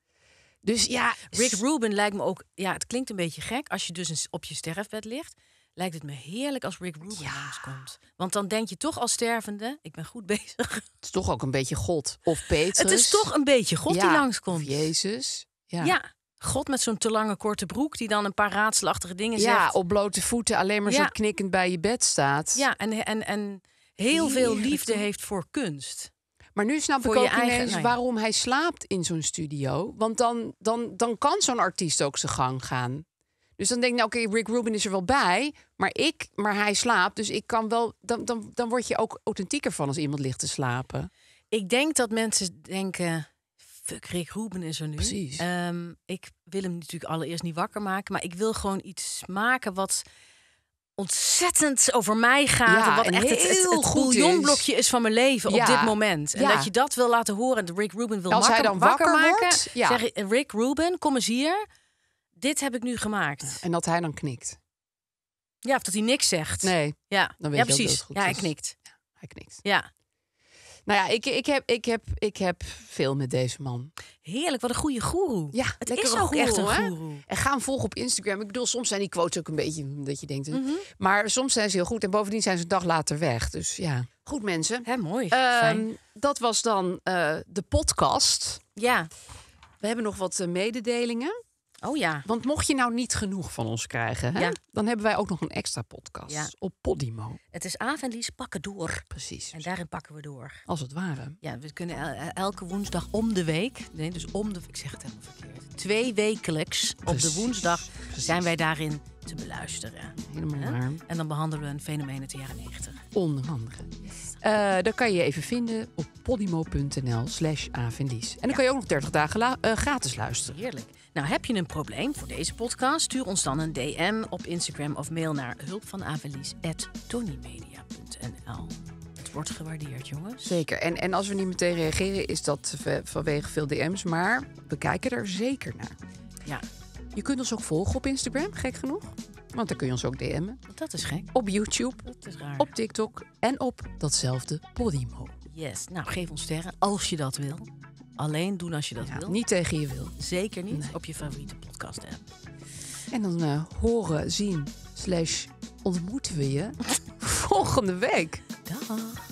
Dus ja... Rick Rubin lijkt me ook... Ja, het klinkt een beetje gek als je dus op je sterfbed ligt lijkt het me heerlijk als Rick Rubin ja. komt. Want dan denk je toch als stervende, ik ben goed bezig. Het is toch ook een beetje God of Petrus. Het is toch een beetje God die langskomt. Jezus. Ja. ja. God met zo'n te lange korte broek die dan een paar raadselachtige dingen ja, zegt. Ja, op blote voeten alleen maar zo knikkend bij je bed staat. Ja, en, en, en heel veel liefde heeft voor kunst. Maar nu snap Voor ik ook eigen, waarom hij slaapt in zo'n studio. Want dan, dan, dan kan zo'n artiest ook zijn gang gaan. Dus dan denk ik, nou oké, Rick Rubin is er wel bij, maar ik, maar hij slaapt, dus ik kan wel, dan, dan, dan word je ook authentieker van als iemand ligt te slapen. Ik denk dat mensen denken, fuck, Rick Rubin is er nu. Precies. Ehm, ik wil hem natuurlijk allereerst niet wakker maken, maar ik wil gewoon iets maken wat ontzettend over mij gaat. Ja, en wat echt het, het, het goed is. is. van mijn leven op dit moment. En dat je dat wil laten horen. En Rick Rubin wil Als hij dan wakker, wordt, maken. Zeg, Rick Rubin, kom eens hier dit heb ik nu gemaakt. En dat hij dan knikt. Ja, of dat hij niks zegt. Nee. Ja, dan weet je precies. Dat goed ja, hij knikt. Ja, hij knikt. Ja. Nou ja, ik, ik, heb, ik, heb, ik heb veel met deze man. Heerlijk, wat een goede guru. Ja, het is ook goeroe, echt een En ga hem volgen op Instagram. Ik bedoel, soms zijn die quotes ook een beetje dat je denkt. Mhm. Maar soms zijn ze heel goed. En bovendien zijn ze een dag later weg. Dus ja, goed mensen. Hè, mooi. Ehm, dat was dan eh, de podcast. Ja. We hebben nog wat eh, mededelingen. Oh ja. Want mocht je nou niet genoeg van ons krijgen, hè, dan hebben wij ook nog een extra podcast op Podimo. Het is Avendlies pakken door. Precies. En daarin pakken we door. Als het ware. Ja, we kunnen elke woensdag om de week, nee, dus om de, ik zeg het helemaal verkeerd, twee wekelijks op de woensdag zijn wij daarin te beluisteren. Helemaal waar. En dan behandelen we een fenomeen uit de jaren 90. Onder andere. Eh, dat kan je even vinden op podimo.nl slash avendies. En dan kan je ook nog 30 dagen eh, gratis luisteren. Heerlijk. Nou, heb je een probleem voor deze podcast? Stuur ons dan een DM op Instagram of mail naar hulpvanavelies.tonymedia.nl wordt gewaardeerd, jongens. Zeker. En, en als we niet meteen reageren, is dat vanwege veel DM's. Maar we kijken er zeker naar. Ja. Je kunt ons ook volgen op Instagram, gek genoeg. Want dan kun je ons ook DM'en. Dat is gek. Op YouTube, dat is raar. op TikTok en op datzelfde Podimo. Yes. Nou, geef ons sterren als je dat wil alleen doen als je dat ja, wil. Niet tegen je wil. Zeker niet op je favoriete podcast app. En dan eh, horen, zien, slash ontmoeten we je volgende week. Dag.